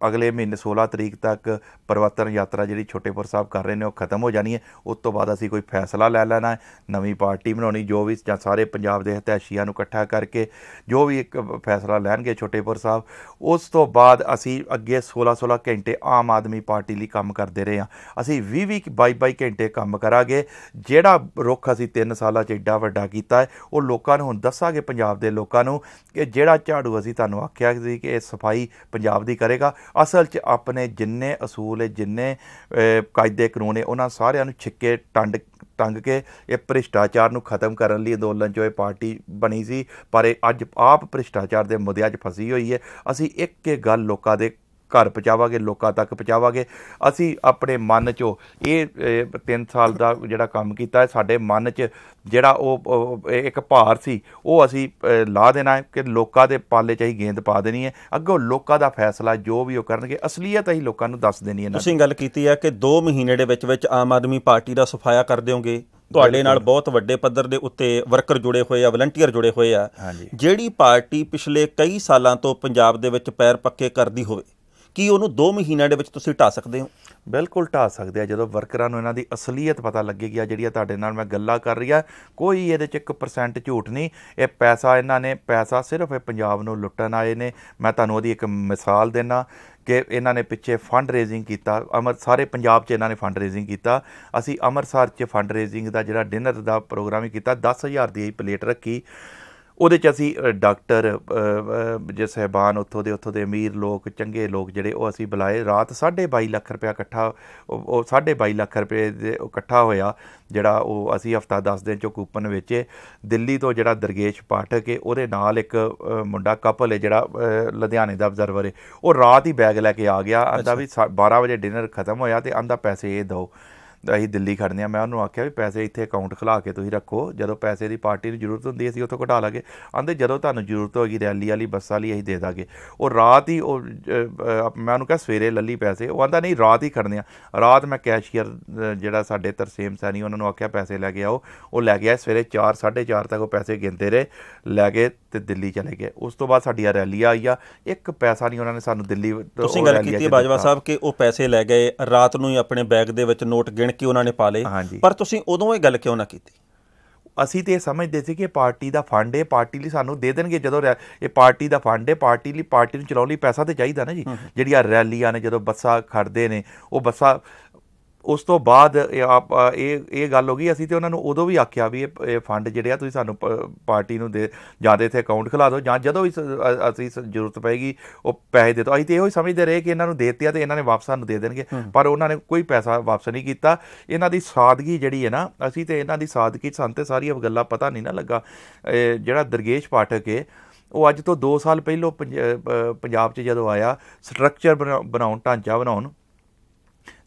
S2: ਅਗਲੇ ਮਹੀਨੇ 16 ਤਰੀਕ ਤੱਕ ਪਰਵਤਨ ਯਾਤਰਾ ਜਿਹੜੀ ਛੋਟੇਪੁਰ ਸਾਹਿਬ ਕਰ ਰਹੇ ਨੇ ਉਹ ਖਤਮ ਹੋ ਜਾਣੀ ਹੈ ਉਸ ਤੋਂ ਬਾਅਦ ਅਸੀਂ ਕੋਈ ਫੈਸਲਾ ਲੈ ਲੈਣਾ ਹੈ ਨਵੀਂ ਪਾਰਟੀ ਬਣਾਉਣੀ ਜੋ ਵੀ ਜਾਂ ਸਾਰੇ ਪੰਜਾਬ ਦੇ ਹਤਿਆਸ਼ੀਆਂ ਨੂੰ ਇਕੱਠਾ ਕਰਕੇ ਜੋ ਵੀ ਇੱਕ ਫੈਸਲਾ ਲੈਣਗੇ ਛੋਟੇਪੁਰ ਸਾਹਿਬ ਉਸ ਤੋਂ ਬਾਅਦ ਅਸੀਂ ਅੱਗੇ 16-16 ਘੰਟੇ ਆਮ ਆਦਮੀ ਪਾਰਟੀ ਲਈ ਕੰਮ ਕਰਦੇ ਰਹੇ ਹਾਂ ਅਸੀਂ 20-20 22-22 ਘੰਟੇ ਕੰਮ ਕਰਾਂਗੇ ਜਿਹੜਾ ਰੁੱਖ ਅਸੀਂ 3 ਸਾਲਾਂ 'ਚ ਏਡਾ ਵੱਡਾ ਕੀਤਾ ਹੈ ਉਹ ਲੋਕਾਂ ਨੂੰ ਹੁਣ ਦੱਸਾਂਗੇ ਪੰਜਾਬ ਦੇ ਲੋਕਾਂ ਨੂੰ ਕਿ ਜਿਹੜਾ ਝਾੜੂ ਅਸੀਂ ਤੁਹਾਨੂੰ ਆਖਿਆ ਸੀ ਕਿ ਇਹ ਸਫਾਈ ਪੰਜਾਬ ਦੀ ਕਰੇਗਾ ਅਸਲ 'ਚ ਆਪਣੇ ਜਿੰਨੇ ਅਸੂਲ ਹੈ ਜਿੰਨੇ ਕਾਇਦੇ ਕਾਨੂੰਨ ਹੈ ਉਹਨਾਂ ਸਾਰਿਆਂ ਨੂੰ ਛਿੱਕੇ ਟੰਡ ਟੰਗ ਕੇ ਇਹ ਭ੍ਰਿਸ਼ਟਾਚਾਰ ਨੂੰ ਖਤਮ ਕਰਨ ਲਈ ਅੰਦੋਲਨ ਜੋ ਇਹ ਪਾਰਟੀ ਬਣੀ ਸੀ ਪਰ ਇਹ ਅੱਜ ਆਪ ਭ੍ਰਿਸ਼ਟਾਚਾਰ ਦੇ ਮੁੱਦਿਆਂ 'ਚ ਫਸੀ ਹੋਈ ਹੈ ਅਸੀਂ ਇੱਕ ਇੱਕ ਗੱਲ ਲੋਕਾਂ ਦੇ ਘਰ ਪਹੁੰਚਾਵਾਂਗੇ ਲੋਕਾਂ ਤੱਕ ਪਹੁੰਚਾਵਾਂਗੇ ਅਸੀਂ ਆਪਣੇ ਮਨ 'ਚੋਂ ਇਹ 3 ਸਾਲ ਦਾ ਜਿਹੜਾ ਕੰਮ ਕੀਤਾ ਹੈ ਸਾਡੇ ਮਨ 'ਚ ਜਿਹੜਾ ਉਹ ਇੱਕ ਭਾਰ ਸੀ ਉਹ ਅਸੀਂ ਲਾ ਦੇਣਾ ਕਿ ਲੋਕਾਂ ਦੇ ਪਾਲੇ 'ਚ ਹੀ ਗੇਂਦ ਪਾ ਦੇਣੀ ਹੈ ਅੱਗੋਂ ਲੋਕਾਂ ਦਾ ਫੈਸਲਾ ਜੋ ਵੀ ਉਹ ਕਰਨਗੇ ਅਸਲੀਅਤ
S1: ਅਸੀਂ ਲੋਕਾਂ ਨੂੰ ਦੱਸ ਦੇਣੀ ਹੈ ਤੁਸੀਂ ਗੱਲ ਕੀਤੀ ਹੈ ਕਿ 2 ਮਹੀਨੇ ਦੇ ਵਿੱਚ ਵਿੱਚ ਆਮ ਆਦਮੀ ਪਾਰਟੀ ਦਾ ਸਫਾਇਆ ਕਰ ਦਿਓਗੇ ਤੁਹਾਡੇ ਨਾਲ ਬਹੁਤ ਵੱਡੇ ਪੱਧਰ ਦੇ ਉੱਤੇ ਵਰਕਰ ਜੁੜੇ ਹੋਏ ਆ ਵਲੰਟੀਅਰ ਜੁੜੇ ਹੋਏ ਆ ਜਿਹੜੀ ਪਾਰਟੀ ਪਿਛਲੇ ਕਈ ਸਾਲਾਂ ਤੋਂ ਪੰਜਾਬ ਦੇ ਵਿੱਚ ਪੈਰ ਪੱਕੇ ਕਰਦੀ ਹੋਵੇ ਕੀ ਉਹਨੂੰ 2 ਮਹੀਨਿਆਂ ਦੇ ਵਿੱਚ ਤੁਸੀਂ ਢਾ ਸਕਦੇ ਹੋ ਬਿਲਕੁਲ ਢਾ ਸਕਦੇ ਆ ਜਦੋਂ ਵਰਕਰਾਂ ਨੂੰ ਇਹਨਾਂ ਦੀ ਅਸਲੀਅਤ ਪਤਾ ਲੱਗੇਗੀ
S2: ਆ ਜਿਹੜੀ ਤੁਹਾਡੇ ਨਾਲ ਮੈਂ ਗੱਲਾਂ ਕਰ ਰਹੀ ਆ ਕੋਈ ਇਹਦੇ 'ਚ 1% ਝੂਠ ਨਹੀਂ ਇਹ ਪੈਸਾ ਇਹਨਾਂ ਨੇ ਪੈਸਾ ਸਿਰਫ ਇਹ ਪੰਜਾਬ ਨੂੰ ਲੁੱਟਣ ਆਏ ਨੇ ਮੈਂ ਤੁਹਾਨੂੰ ਉਹਦੀ ਇੱਕ ਮਿਸਾਲ ਦੇਣਾ ਕਿ ਇਹਨਾਂ ਨੇ ਪਿੱਛੇ ਫੰਡ ਰੇਜ਼ਿੰਗ ਕੀਤਾ ਅਮਰ ਸਾਰੇ ਪੰਜਾਬ 'ਚ ਇਹਨਾਂ ਨੇ ਫੰਡ ਰੇਜ਼ਿੰਗ ਕੀਤਾ ਅਸੀਂ ਅਮਰਸਰ 'ਚ ਫੰਡ ਰੇਜ਼ਿੰਗ ਦਾ ਜਿਹੜਾ ਡਿਨਰ ਦਾ ਪ੍ਰੋਗਰਾਮ ਹੀ ਕੀਤਾ 10000 ਦੀ ਪਲੇਟ ਰੱਖੀ ਉਹਦੇ 'ਚ ਅਸੀਂ ਡਾਕਟਰ ਜੇ ਸਹਿਬਾਨ ਉੱਥੋਂ ਦੇ ਉੱਥੋਂ ਦੇ ਅਮੀਰ ਲੋਕ ਚੰਗੇ ਲੋਕ ਜਿਹੜੇ ਉਹ ਅਸੀਂ ਬੁਲਾਏ ਰਾਤ 22.5 ਲੱਖ ਰੁਪਏ ਇਕੱਠਾ ਉਹ 22.5 ਲੱਖ ਰੁਪਏ ਦੇ ਇਕੱਠਾ ਹੋਇਆ ਜਿਹੜਾ ਉਹ ਅਸੀਂ ਹਫਤਾ 10 ਦਿਨ ਚੋਂ ਕੂਪਨ ਵੇਚੇ ਦਿੱਲੀ ਤੋਂ ਜਿਹੜਾ ਦਰਗੇਸ਼ ਪਾਠਕ ਹੈ ਉਹਦੇ ਨਾਲ ਇੱਕ ਮੁੰਡਾ ਕਪਲ ਹੈ ਜਿਹੜਾ ਲੁਧਿਆਣੇ ਦਾ ਅਬਜ਼ਰਵਰ ਹੈ ਉਹ ਰਾਤ ਹੀ ਬੈਗ ਲੈ ਕੇ ਆ ਗਿਆ ਅੰਦਾ ਵੀ 12 ਵਜੇ ਡਿਨਰ ਖਤਮ ਹੋਇਆ ਤੇ ਆਂਦਾ ਪੈਸੇ ਇਹ ਦਿਓ ਅਸੀਂ ਦਿੱਲੀ ਖੜਨੇ ਆ ਮੈਂ ਉਹਨੂੰ ਆਖਿਆ ਵੀ ਪੈਸੇ ਇੱਥੇ ਅਕਾਊਂਟ ਖੁਲਾ ਕੇ ਤੁਸੀਂ ਰੱਖੋ ਜਦੋਂ ਪੈਸੇ ਦੀ ਪਾਰਟੀ ਨੂੰ ਜ਼ਰੂਰਤ ਹੁੰਦੀ ਅਸੀਂ ਉੱਥੋਂ ਘਟਾ ਲਾਂਗੇ ਆਂਦੇ ਜਦੋਂ ਤੁਹਾਨੂੰ ਜ਼ਰੂਰਤ ਹੋਗੀ ਰੈਲੀ ਵਾਲੀ ਬੱਸਾਂ ਲਈ ਅਸੀਂ ਦੇ ਦਾਂਗੇ ਉਹ ਰਾਤ ਹੀ ਉਹ ਮੈਂ ਉਹਨੂੰ ਕਿਹਾ ਸਵੇਰੇ ਲੱਲੀ ਪੈਸੇ ਉਹ ਆਂਦਾ ਨਹੀਂ ਰਾਤ ਹੀ ਖੜਨੇ ਆ ਰਾਤ ਮੈਂ ਕੈਸ਼ੀਅਰ ਜਿਹੜਾ ਸਾਡੇ ਤਰਸੇਮ ਸੈਣੀ ਉਹਨਾਂ ਨੂੰ ਆਖਿਆ ਪੈਸੇ ਲੈ ਕੇ ਆਓ ਉਹ ਲੈ ਗਿਆ ਸਵੇਰੇ 4 4:30 ਤੱਕ ਉਹ ਪੈਸੇ ਗਿਣਦੇ ਰਹੇ ਲੈ ਕੇ ਤੇ ਦਿੱਲੀ ਚਲੇ ਗਏ
S1: ਉਸ ਤੋਂ ਬਾਅਦ ਸਾਡੀ ਰੈਲੀ ਆਈ ਆ ਇੱਕ ਪੈਸਾ ਨਹੀਂ ਉਹਨਾਂ ਨੇ ਸਾਨੂੰ ਦਿੱਲੀ ਤੁਸੀਂ ਗੱਲ ਕੀਤੀ ਬਾਜਵਾ ਸਾਹਿਬ ਕਿ ਉਹ ਪੈਸੇ ਲੈ ਗਏ ਰਾਤ ਨੂੰ ਹੀ ਆਪਣੇ ਬੈਗ ਦੇ ਵਿੱਚ ਨੋਟ ਗਿਣ ਕਿ ਉਹਨਾਂ ਨੇ ਪਾ ਲਏ ਪਰ ਤੁਸੀਂ ਉਦੋਂ ਇਹ ਗੱਲ ਕਿਉਂ ਨਾ ਕੀਤੀ ਅਸੀਂ ਤੇ ਸਮਝਦੇ ਸੀ ਕਿ ਇਹ ਪਾਰਟੀ ਦਾ ਫੰਡ ਹੈ ਪਾਰਟੀ ਲਈ ਸਾਨੂੰ ਦੇ
S2: ਦੇਣਗੇ ਜਦੋਂ ਇਹ ਪਾਰਟੀ ਦਾ ਫੰਡ ਹੈ ਪਾਰਟੀ ਲਈ ਪਾਰਟੀ ਨੂੰ ਚਲਾਉਣ ਲਈ ਪੈਸਾ ਤੇ ਚਾਹੀਦਾ ਨਾ ਜੀ ਜਿਹੜੀਆਂ ਰੈਲੀਆਂ ਨੇ ਜਦੋਂ ਬੱਸਾਂ ਖੜਦੇ ਨੇ ਉਹ ਬੱਸਾਂ ਉਸ ਤੋਂ ਬਾਅਦ ਇਹ ਆਪ ਇਹ ਇਹ ਗੱਲ ਹੋ ਗਈ ਅਸੀਂ ਤੇ ਉਹਨਾਂ ਨੂੰ ਉਦੋਂ ਵੀ ਆਖਿਆ ਵੀ ਇਹ ਫੰਡ ਜਿਹੜੇ ਆ ਤੁਸੀਂ ਸਾਨੂੰ ਪਾਰਟੀ ਨੂੰ ਦੇ ਜਾਂ ਦੇ ਇਥੇ ਅਕਾਊਂਟ ਖਿਲਾ ਦਿਓ ਜਾਂ ਜਦੋਂ ਵੀ ਅਸੀਂ ਜ਼ਰੂਰਤ ਪਏਗੀ ਉਹ ਪੈਸੇ ਦੇ ਦਿਓ ਅਸੀਂ ਤੇ ਇਹੋ ਹੀ ਸਮਝਦੇ ਰਹੇ ਕਿ ਇਹਨਾਂ ਨੂੰ ਦੇਤਿਆ ਤੇ ਇਹਨਾਂ ਨੇ ਵਾਪਸ ਸਾਨੂੰ ਦੇ ਦੇਣਗੇ ਪਰ ਉਹਨਾਂ ਨੇ ਕੋਈ ਪੈਸਾ ਵਾਪਸ ਨਹੀਂ ਕੀਤਾ ਇਹਨਾਂ ਦੀ ਸਾਦਗੀ ਜਿਹੜੀ ਹੈ ਨਾ ਅਸੀਂ ਤੇ ਇਹਨਾਂ ਦੀ ਸਾਦਗੀ ਸੰਤੇ ਤੇ ਸਾਰੀਆਂ ਗੱਲਾਂ ਪਤਾ ਨਹੀਂ ਨਾ ਲੱਗਾ ਜਿਹੜਾ ਦਰਗੇਸ਼ ਪਾਠਕ ਹੈ ਉਹ ਅੱਜ ਤੋਂ 2 ਸਾਲ ਪਹਿਲਾਂ ਪੰਜਾਬ 'ਚ ਜਦੋਂ ਆਇਆ ਸਟਰਕਚਰ ਬਣਾਉਣ ਢਾਂਚਾ ਬਣਾਉਣ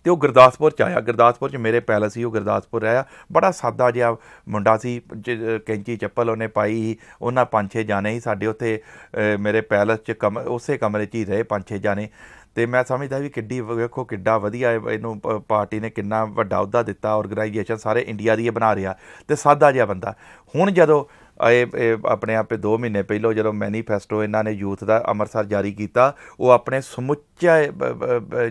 S2: ਤੇ ਉਹ ਗੁਰਦਾਸਪੁਰ ਚ ਆਇਆ ਗੁਰਦਾਸਪੁਰ ਚ ਮੇਰੇ ਪੈਲਸ ਸੀ ਉਹ ਗੁਰਦਾਸਪੁਰ ਆਇਆ ਬੜਾ ਸਾਦਾ ਜਿਹਾ ਮੁੰਡਾ ਸੀ ਕੈਂਚੀ ਚੱਪਲ ਉਹਨੇ ਪਾਈ ਉਹਨਾਂ ਪੰਜ ਛੇ ਜਾਣੇ ਹੀ ਸਾਡੇ ਉੱਥੇ ਮੇਰੇ ਪੈਲਸ ਚ ਉਸੇ ਕਮਰੇ ਚ ਹੀ ਰਹੇ ਪੰਜ ਛੇ ਜਾਣੇ ਤੇ ਮੈਂ ਸਮਝਦਾ ਵੀ ਕਿੱਡੀ ਵੇਖੋ ਕਿੱਡਾ ਵਧੀਆ ਇਹਨੂੰ ਪਾਰਟੀ ਨੇ ਕਿੰਨਾ ਵੱਡਾ ਅਹੁਦਾ ਦਿੱਤਾ ਆਰਗੇਨਾਈਜੇਸ਼ਨ ਸਾਰੇ ਇੰਡੀਆ ਦੀ ਇਹ ਬਣਾ ਰਿਹਾ ਤੇ ਸਾਦਾ ਜਿਹਾ ਬੰਦਾ ਹੁਣ ਜਦੋਂ ਇਹ ਆਪਣੇ ਆਪੇ 2 ਮਹੀਨੇ ਪਹਿਲਾਂ ਜਦੋਂ ਮੈਨੀਫੈਸਟੋ ਇਹਨਾਂ ਨੇ ਯੂਥ ਦਾ ਅੰਮ੍ਰਿਤਸਰ ਜਾਰੀ ਕੀਤਾ ਉਹ ਆਪਣੇ ਸਮੁੱਚਾ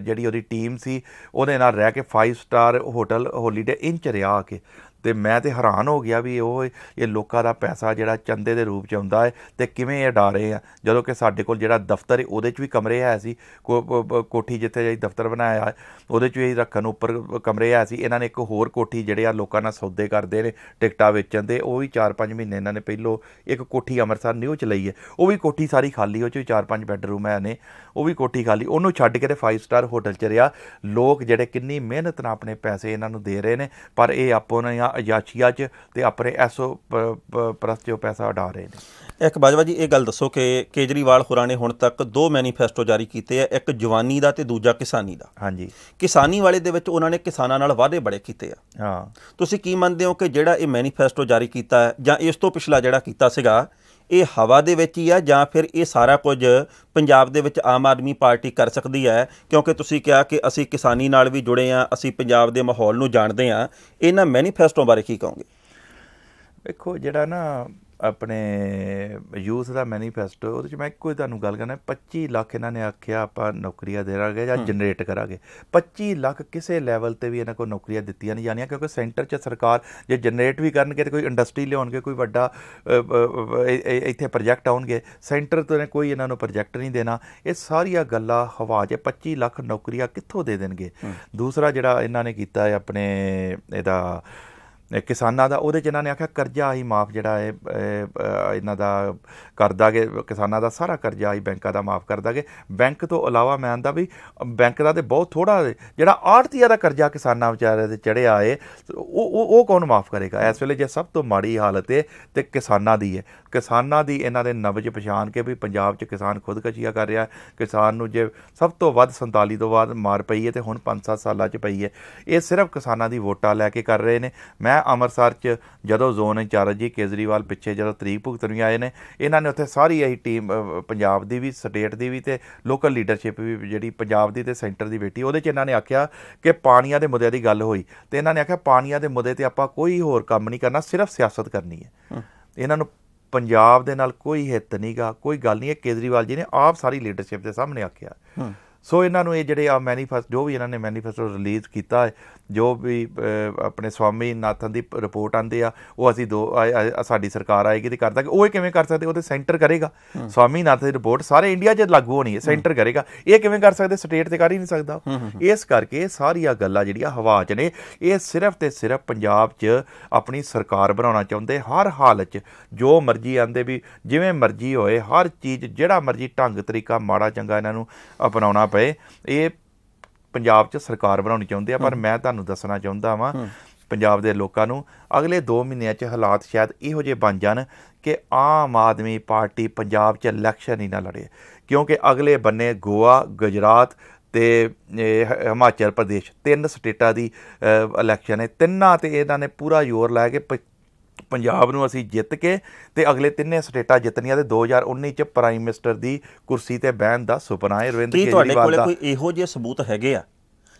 S2: ਜਿਹੜੀ ਉਹਦੀ ਟੀਮ ਸੀ ਉਹਦੇ ਨਾਲ ਰਹਿ ਕੇ 5 ਸਟਾਰ ਹੋਟਲ ਹੋਲੀਡੇ ਇੰਚ ਰਿਆ ਕੇ ਤੇ ਮੈਂ ਤੇ ਹੈਰਾਨ ਹੋ ਗਿਆ ਵੀ ਉਹ ਇਹ ਲੋਕਾਂ ਦਾ ਪੈਸਾ ਜਿਹੜਾ ਚੰਦੇ ਦੇ ਰੂਪ ਚ ਆਉਂਦਾ ਹੈ ਤੇ ਕਿਵੇਂ ਇਹ ਰਹੇ ਆ ਜਦੋਂ ਕਿ ਸਾਡੇ ਕੋਲ ਜਿਹੜਾ ਦਫ਼ਤਰ ਹੈ ਉਹਦੇ 'ਚ ਵੀ ਕਮਰੇ ਆਇਆ ਸੀ ਕੋਠੀ ਜਿੱਥੇ ਜਾਈ ਦਫ਼ਤਰ ਬਣਾਇਆ ਉਹਦੇ 'ਚ ਵੀ ਰੱਖਣ ਉੱਪਰ ਕਮਰੇ ਆਇਆ ਸੀ ਇਹਨਾਂ ਨੇ ਇੱਕ ਹੋਰ ਕੋਠੀ ਜਿਹੜੇ ਆ ਲੋਕਾਂ ਨਾਲ ਸੌਦੇ ਕਰਦੇ ਨੇ ਟਿਕਟਾਂ ਵੇਚਣ ਦੇ ਉਹ ਵੀ 4-5 ਮਹੀਨੇ ਇਹਨਾਂ ਨੇ ਪਹਿਲੋ ਇੱਕ ਕੋਠੀ ਅੰਮ੍ਰਿਤਸਰ ਨਿਊ ਚ ਲਈ ਹੈ ਉਹ ਵੀ ਕੋਠੀ ਸਾਰੀ ਖਾਲੀ ਉਹ ਚ 4-5 ਬੈੱਡਰੂਮ ਆ ਨੇ ਉਹ ਵੀ ਕੋਠੀ ਖਾਲੀ ਉਹਨੂੰ ਛੱਡ ਕੇ ਤੇ 5 ਸਟਾਰ ਹੋਟਲ ਚ ਰਿਆ ਲੋਕ ਜਿਹੜੇ ਕਿੰਨੀ ਮਿਹਨਤ ਨਾਲ ਆਪਣੇ ਪੈਸੇ ਇਹਨਾਂ ਨੂੰ ਦੇ ਰਹੇ ਨੇ ਪਰ ਇਹ ਆਪੋ ਨਾ
S1: ਅਯਾਸ਼ੀਆ 'ਚ ਤੇ ਆਪਣੇ ਐਸਓ ਪ੍ਰਸਤਿਓ ਪੈਸਾ ਉਡਾ ਰਹੇ ਨੇ ਇੱਕ ਬਾਜਵਾ ਜੀ ਇਹ ਗੱਲ ਦੱਸੋ ਕਿ ਕੇਜਰੀਵਾਲ ਖੁਰਾਣੇ ਨੇ ਹੁਣ ਤੱਕ ਦੋ ਮੈਨੀਫੈਸਟੋ ਜਾਰੀ ਕੀਤੇ ਆ ਇੱਕ ਜਵਾਨੀ ਦਾ ਤੇ ਦੂਜਾ ਕਿਸਾਨੀ ਦਾ ਹਾਂਜੀ ਕਿਸਾਨੀ ਵਾਲੇ ਦੇ ਵਿੱਚ ਉਹਨਾਂ ਨੇ ਕਿਸਾਨਾਂ ਨਾਲ ਵਾਅਦੇ ਬੜੇ ਕੀਤੇ ਆ ਹਾਂ ਤੁਸੀਂ ਕੀ ਮੰਨਦੇ ਹੋ ਕਿ ਜਿਹੜਾ ਇਹ ਮੈਨੀਫੈਸਟੋ ਜਾਰੀ ਕੀਤਾ ਜਾਂ ਇਸ ਤੋਂ ਪਿਛਲਾ ਜਿਹੜਾ ਕੀਤਾ ਸੀਗਾ ਇਹ ਹਵਾ ਦੇ ਵਿੱਚ ਹੀ ਆ ਜਾਂ ਫਿਰ ਇਹ ਸਾਰਾ ਕੁਝ ਪੰਜਾਬ ਦੇ ਵਿੱਚ ਆਮ ਆਦਮੀ ਪਾਰਟੀ ਕਰ ਸਕਦੀ ਹੈ ਕਿਉਂਕਿ ਤੁਸੀਂ ਕਿਹਾ ਕਿ ਅਸੀਂ ਕਿਸਾਨੀ ਨਾਲ ਵੀ ਜੁੜੇ ਆ ਅਸੀਂ ਪੰਜਾਬ ਦੇ ਮਾਹੌਲ ਨੂੰ ਜਾਣਦੇ ਆ ਇਹਨਾਂ ਮੈਨੀਫੈਸਟੋ ਬਾਰੇ ਕੀ ਕਹੋਗੇ ਵੇਖੋ ਜਿਹੜਾ ਨਾ
S2: ਆਪਣੇ ਯੂਥ ਦਾ ਮੈਨੀਫੈਸਟੋ ਉਹਦੇ ਚ ਮੈਂ ਇੱਕੋ ਹੀ ਤੁਹਾਨੂੰ ਗੱਲ ਕਰਨਾ 25 ਲੱਖ ਇਹਨਾਂ ਨੇ ਆਖਿਆ ਆਪਾਂ ਨੌਕਰੀਆਂ ਰਾਂਗੇ ਜਾਂ ਜਨਰੇਟ ਕਰਾਂਗੇ 25 ਲੱਖ ਕਿਸੇ ਲੈਵਲ ਤੇ ਵੀ ਇਹਨਾਂ ਕੋ ਨੌਕਰੀਆਂ ਦਿੱਤੀਆਂ ਨਹੀਂ ਜਾਣੀਆਂ ਕਿਉਂਕਿ ਸੈਂਟਰ 'ਚ ਸਰਕਾਰ ਜੇ ਜਨਰੇਟ ਵੀ ਕਰਨਗੇ ਤੇ ਕੋਈ ਇੰਡਸਟਰੀ ਲਿਆਉਣਗੇ ਕੋਈ ਵੱਡਾ ਇੱਥੇ ਪ੍ਰੋਜੈਕਟ ਆਉਣਗੇ ਸੈਂਟਰ ਤੋਂ ਕੋਈ ਇਹਨਾਂ ਨੂੰ ਪ੍ਰੋਜੈਕਟ ਨਹੀਂ ਦੇਣਾ ਇਹ ਸਾਰੀਆਂ ਗੱਲਾਂ ਹਵਾ ਜੇ 25 ਲੱਖ ਨੌਕਰੀਆਂ ਕਿੱਥੋਂ ਦੇ ਦੇਣਗੇ ਦੂਸਰਾ ਜਿਹੜਾ ਇਹਨਾਂ ਨੇ ਕੀਤਾ ਹੈ ਆਪਣੇ ਇਹਦਾ ਕਿਸਾਨਾਂ ਦਾ ਉਹਦੇ ਚ ਇਹਨਾਂ ਨੇ ਆਖਿਆ ਕਰਜ਼ਾ ਹੀ ਮਾਫ ਜਿਹੜਾ ਹੈ ਇਹਨਾਂ ਦਾ ਕਰਦਾ ਦਾਂਗੇ ਕਿਸਾਨਾਂ ਦਾ ਸਾਰਾ ਕਰਜ਼ਾ ਹੀ ਬੈਂਕਾਂ ਦਾ ਮਾਫ ਕਰਦਾਗੇ ਬੈਂਕ ਤੋਂ ਇਲਾਵਾ ਮੈਂ ਆਂਦਾ ਵੀ ਬੈਂਕ ਦਾ ਤੇ ਬਹੁਤ ਥੋੜਾ ਜਿਹੜਾ ਆੜਤੀਆ ਦਾ ਕਰਜ਼ਾ ਕਿਸਾਨਾਂ ਵਿਚਾਰੇ ਤੇ ਚੜਿਆ ਏ ਉਹ ਉਹ ਕੌਣ ਮਾਫ ਕਰੇਗਾ ਇਸ ਵੇਲੇ ਜੇ ਸਭ ਤੋਂ ਮਾੜੀ ਹਾਲਤ ਏ ਤੇ ਕਿਸਾਨਾਂ ਦੀ ਏ ਕਿਸਾਨਾਂ ਦੀ ਇਹਨਾਂ ਦੇ ਨਵਜ ਪਛਾਣ ਕੇ ਵੀ ਪੰਜਾਬ 'ਚ ਕਿਸਾਨ ਖੁਦਕਸ਼ੀਆ ਕਰ ਰਿਹਾ ਕਿਸਾਨ ਨੂੰ ਜੇ ਸਭ ਤੋਂ ਵੱਧ 47 ਤੋਂ ਬਾਅਦ ਮਾਰ ਪਈ ਏ ਤੇ ਹੁਣ 5-7 ਸਾਲਾਂ 'ਚ ਪਈ ਏ ਇਹ ਸਿਰਫ ਕਿਸਾਨਾਂ ਦੀ ਵੋਟਾਂ ਲੈ ਕੇ ਕਰ ਰਹੇ ਨੇ ਮੈਂ ਹੈ ਅੰਮ੍ਰਿਤਸਰ 'ਚ ਜਦੋਂ ਜ਼ੋਨ ਇੰਚਾਰਜ ਜੀ ਕੇਜਰੀਵਾਲ ਪਿੱਛੇ ਜਦੋਂ ਤਰੀਕ ਭੁਗਤਣ ਵੀ ਆਏ ਨੇ ਇਹਨਾਂ ਨੇ ਉੱਥੇ ਸਾਰੀ ਇਹ ਟੀਮ ਪੰਜਾਬ ਦੀ ਵੀ ਸਟੇਟ ਦੀ ਵੀ ਤੇ ਲੋਕਲ ਲੀਡਰਸ਼ਿਪ ਵੀ ਜਿਹੜੀ ਪੰਜਾਬ ਦੀ ਤੇ ਸੈਂਟਰ ਦੀ ਬੇਟੀ ਉਹਦੇ 'ਚ ਇਹਨਾਂ ਨੇ ਆਖਿਆ ਕਿ ਪਾਣੀਆਂ ਦੇ ਮੁੱਦੇ ਦੀ ਗੱਲ ਹੋਈ ਤੇ ਇਹਨਾਂ ਨੇ ਆਖਿਆ ਪਾਣੀਆਂ ਦੇ ਮੁੱਦੇ ਤੇ ਆਪਾਂ ਕੋਈ ਹੋਰ ਕੰਮ ਨਹੀਂ ਕਰਨਾ ਸਿਰਫ ਸਿਆਸਤ ਕਰਨੀ ਹੈ ਇਹਨਾਂ ਨੂੰ ਪੰਜਾਬ ਦੇ ਨਾਲ ਕੋਈ ਹਿੱਤ ਨਹੀਂਗਾ ਕੋਈ ਗੱਲ ਨਹੀਂ ਹੈ ਕੇਜਰੀਵਾਲ ਜੀ ਨੇ ਆਪ ਸਾਰੀ ਲੀਡਰਸ਼ਿਪ ਦੇ ਸਾਹਮਣੇ ਆਖਿਆ ਸੋ ਇਹਨਾਂ ਨੂੰ ਇਹ ਜਿਹੜੇ ਆ ਮੈਨੀਫੈਸਟ ਜੋ ਵੀ ਇਹਨਾਂ ਨੇ ਮੈਨੀਫੈਸਟੋ ਰਿਲੀਜ਼ ਕੀਤਾ ਹੈ ਜੋ ਵੀ ਆਪਣੇ ਸਵਾਮੀ ਨਾਥਨ ਦੀ ਰਿਪੋਰਟ ਆਂਦੇ ਆ ਉਹ ਅਸੀਂ ਦੋ ਸਾਡੀ ਸਰਕਾਰ ਆਏਗੀ ਤੇ ਕਰਦਾ ਕਿ ਉਹ ਕਿਵੇਂ ਕਰ ਸਕਦੇ ਉਹ ਤੇ ਸੈਂਟਰ ਕਰੇਗਾ ਸਵਾਮੀ ਨਾਥਨ ਦੀ ਰਿਪੋਰਟ ਸਾਰੇ ਇੰਡੀਆ 'ਚ ਲਾਗੂ ਹੋਣੀ ਹੈ ਸੈਂਟਰ ਕਰੇਗਾ ਇਹ ਕਿਵੇਂ ਕਰ ਸਕਦੇ ਸਟੇਟ ਤੇ ਕਰ ਹੀ ਨਹੀਂ ਸਕਦਾ ਇਸ ਕਰਕੇ ਸਾਰੀਆਂ ਗੱਲਾਂ ਜਿਹੜੀਆਂ ਹਵਾ 'ਚ ਨੇ ਇਹ ਸਿਰਫ ਤੇ ਸਿਰਫ ਪੰਜਾਬ 'ਚ ਆਪਣੀ ਸਰਕਾਰ ਬਣਾਉਣਾ ਚਾਹੁੰਦੇ ਹਰ ਹਾਲਤ 'ਚ ਜੋ ਮਰਜ਼ੀ ਆਂਦੇ ਵੀ ਜਿਵੇਂ ਮਰਜ਼ੀ ਹੋਏ ਹਰ ਚੀਜ਼ ਜਿਹੜਾ ਮਰਜ਼ੀ ਢੰਗ ਤਰੀਕਾ ਮਾੜਾ ਚੰਗਾ ਇਹਨਾਂ ਨੂੰ ਅਪਣਾਉਣਾ ਪਏ ਇਹ ਪੰਜਾਬ 'ਚ ਸਰਕਾਰ ਬਣਾਉਣੀ ਚਾਹੁੰਦੇ ਆ ਪਰ ਮੈਂ ਤੁਹਾਨੂੰ ਦੱਸਣਾ ਚਾਹੁੰਦਾ ਵਾਂ ਪੰਜਾਬ ਦੇ ਲੋਕਾਂ ਨੂੰ ਅਗਲੇ 2 ਮਹੀਨਿਆਂ 'ਚ ਹਾਲਾਤ ਸ਼ਾਇਦ ਇਹੋ ਜਿਹੇ ਬਣ ਜਾਣ ਕਿ ਆਮ ਆਦਮੀ ਪਾਰਟੀ ਪੰਜਾਬ 'ਚ ਇਲੈਕਸ਼ਨ ਹੀ ਨਾ ਲੜੇ ਕਿਉਂਕਿ ਅਗਲੇ ਬੰਨੇ ਗੋਆ ਗੁਜਰਾਤ ਤੇ ਹਿਮਾਚਲ ਪ੍ਰਦੇਸ਼ ਤਿੰਨ ਸਟੇਟਾਂ ਦੀ ਇਲੈਕਸ਼ਨ ਹੈ ਤਿੰਨਾਂ ਤੇ ਇਹਨਾਂ ਨੇ ਪੂਰਾ ਜ਼ੋਰ ਲਾ ਕੇ ਪੰਜਾਬ ਨੂੰ ਅਸੀਂ ਜਿੱਤ ਕੇ ਤੇ ਅਗਲੇ ਤਿੰਨੇ ਸਟੇਟਾਂ ਜਿੱਤਣੀਆਂ ਤੇ 2019 ਚ ਪ੍ਰਾਈਮ ਮਿਨਿਸਟਰ ਦੀ ਕੁਰਸੀ ਤੇ ਬਹਿਣ ਦਾ ਸੁਪਨਾ ਹੈ ਰਵਿੰਦਰ ਕੇਜਰੀਵਾਲ ਦਾ ਕੀ ਤੁਹਾਡੇ ਕੋਲ
S1: ਕੋਈ ਇਹੋ ਜਿਹੇ ਸਬੂਤ ਹੈਗੇ ਆ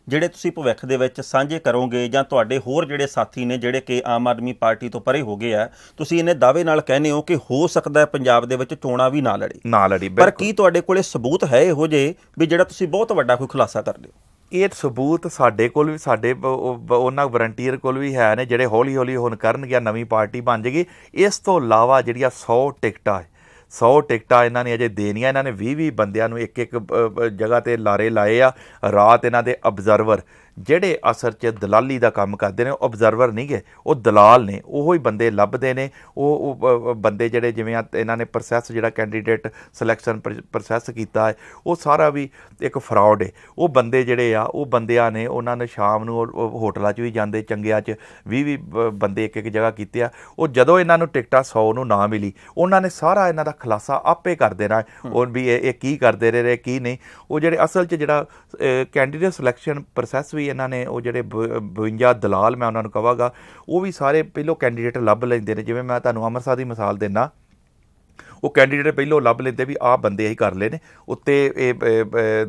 S1: ਜਿਹੜੇ ਤੁਸੀਂ ਭਵਿੱਖ ਦੇ ਵਿੱਚ ਸਾਂਝੇ ਕਰੋਗੇ ਜਾਂ ਤੁਹਾਡੇ ਹੋਰ ਜਿਹੜੇ ਸਾਥੀ ਨੇ ਜਿਹੜੇ ਕਿ ਆਮ ਆਦਮੀ ਪਾਰਟੀ ਤੋਂ ਪਰੇ ਹੋ ਗਏ ਆ ਤੁਸੀਂ ਇਹਨੇ ਦਾਅਵੇ ਨਾਲ ਕਹਿੰਦੇ ਹੋ ਕਿ ਹੋ ਸਕਦਾ ਹੈ ਪੰਜਾਬ ਦੇ ਵਿੱਚ ਚੋਣਾਂ ਵੀ ਨਾ ਲੜੇ ਨਾ ਲੜੇ ਪਰ ਕੀ ਤੁਹਾਡੇ ਕੋਲੇ ਸਬੂਤ ਹੈ ਇਹੋ ਜਿਹੇ ਵੀ ਜਿਹੜਾ ਤੁਸੀਂ ਬਹੁਤ ਵੱਡਾ ਕੋਈ ਖੁਲਾਸਾ ਕਰਦੇ ਹੋ ਇਹ ਸਬੂਤ ਸਾਡੇ ਕੋਲ ਵੀ ਸਾਡੇ ਉਹਨਾਂ ਵਾਰੰਟੀਅਰ ਕੋਲ ਵੀ ਹੈ ਨੇ ਜਿਹੜੇ
S2: ਹੌਲੀ ਹੌਲੀ ਹੁਣ ਕਰਨਗੇ ਨਵੀਂ ਪਾਰਟੀ ਬਣ ਜੇਗੀ ਇਸ ਤੋਂ ਇਲਾਵਾ ਜਿਹੜੀਆਂ 100 ਟਿਕਟਾਂ 100 ਟਿਕਟਾਂ ਇਹਨਾਂ ਨੇ ਅਜੇ ਦੇਣੀਆਂ ਇਹਨਾਂ ਨੇ 20 20 ਬੰਦਿਆਂ ਨੂੰ ਇੱਕ ਇੱਕ ਜਗ੍ਹਾ ਤੇ ਲਾਰੇ ਲਾਏ ਆ ਰਾਤ ਇਹਨਾਂ ਦੇ ਅਬਜ਼ਰਵਰ ਜਿਹੜੇ ਅਸਰ 'ਚ ਦਲਾਲੀ ਦਾ ਕੰਮ ਕਰਦੇ ਨੇ ਉਹ ਆਬਜ਼ਰਵਰ ਨਹੀਂ ਗਏ ਉਹ ਦਲਾਲ ਨੇ ਉਹੋ ਹੀ ਬੰਦੇ ਲੱਭਦੇ ਨੇ ਉਹ ਬੰਦੇ ਜਿਹੜੇ ਜਿਵੇਂ ਇਹਨਾਂ ਨੇ ਪ੍ਰੋਸੈਸ ਜਿਹੜਾ ਕੈਂਡੀਡੇਟ ਸਿਲੈਕਸ਼ਨ ਪ੍ਰੋਸੈਸ ਕੀਤਾ ਹੈ ਉਹ ਸਾਰਾ ਵੀ ਇੱਕ ਫਰਾਡ ਹੈ ਉਹ ਬੰਦੇ ਜਿਹੜੇ ਆ ਉਹ ਬੰਦਿਆਂ ਨੇ ਉਹਨਾਂ ਨੇ ਸ਼ਾਮ ਨੂੰ ਹੋਟਲਾਂ 'ਚ ਵੀ ਜਾਂਦੇ ਚੰਗਿਆ 'ਚ 20 20 ਬੰਦੇ ਇੱਕ ਇੱਕ ਜਗ੍ਹਾ ਕੀਤੇ ਆ ਉਹ ਜਦੋਂ ਇਹਨਾਂ ਨੂੰ ਟਿਕਟਾਂ 100 ਨੂੰ ਨਾ ਮਿਲੀ ਉਹਨਾਂ ਨੇ ਸਾਰਾ ਇਹਨਾਂ ਦਾ ਖਲਾਸਾ ਆਪੇ ਕਰ ਦੇਣਾ ਉਹ ਵੀ ਇਹ ਕੀ ਕਰਦੇ ਰਹੇ ਕੀ ਨਹੀਂ ਉਹ ਜਿਹੜੇ ਅਸਲ 'ਚ ਜਿਹੜਾ ਕੈਂਡੀਡੇਟ ਸਿਲੈਕਸ਼ਨ ਪ੍ਰੋਸੈਸ ਵੀ ਵੀ ਇਹਨਾਂ ਨੇ ਉਹ ਜਿਹੜੇ 52 ਦਲਾਲ ਮੈਂ ਉਹਨਾਂ ਨੂੰ ਕਵਾਂਗਾ ਉਹ ਵੀ ਸਾਰੇ ਪਹਿਲੋ ਕੈਂਡੀਡੇਟ ਲੱਭ ਲੈਂਦੇ ਨੇ ਜਿਵੇਂ ਮੈਂ ਤੁਹਾਨੂੰ ਅੰਮ੍ਰਿਤਸਰ ਦੀ ਮਿਸਾਲ ਦੇਣਾ ਉਹ ਕੈਂਡੀਡੇਟ ਪਹਿਲੋ ਲੱਭ ਲੈਂਦੇ ਵੀ ਆਹ ਬੰਦੇ ਹੀ ਕਰ ਲਏ ਨੇ ਉੱਤੇ ਇਹ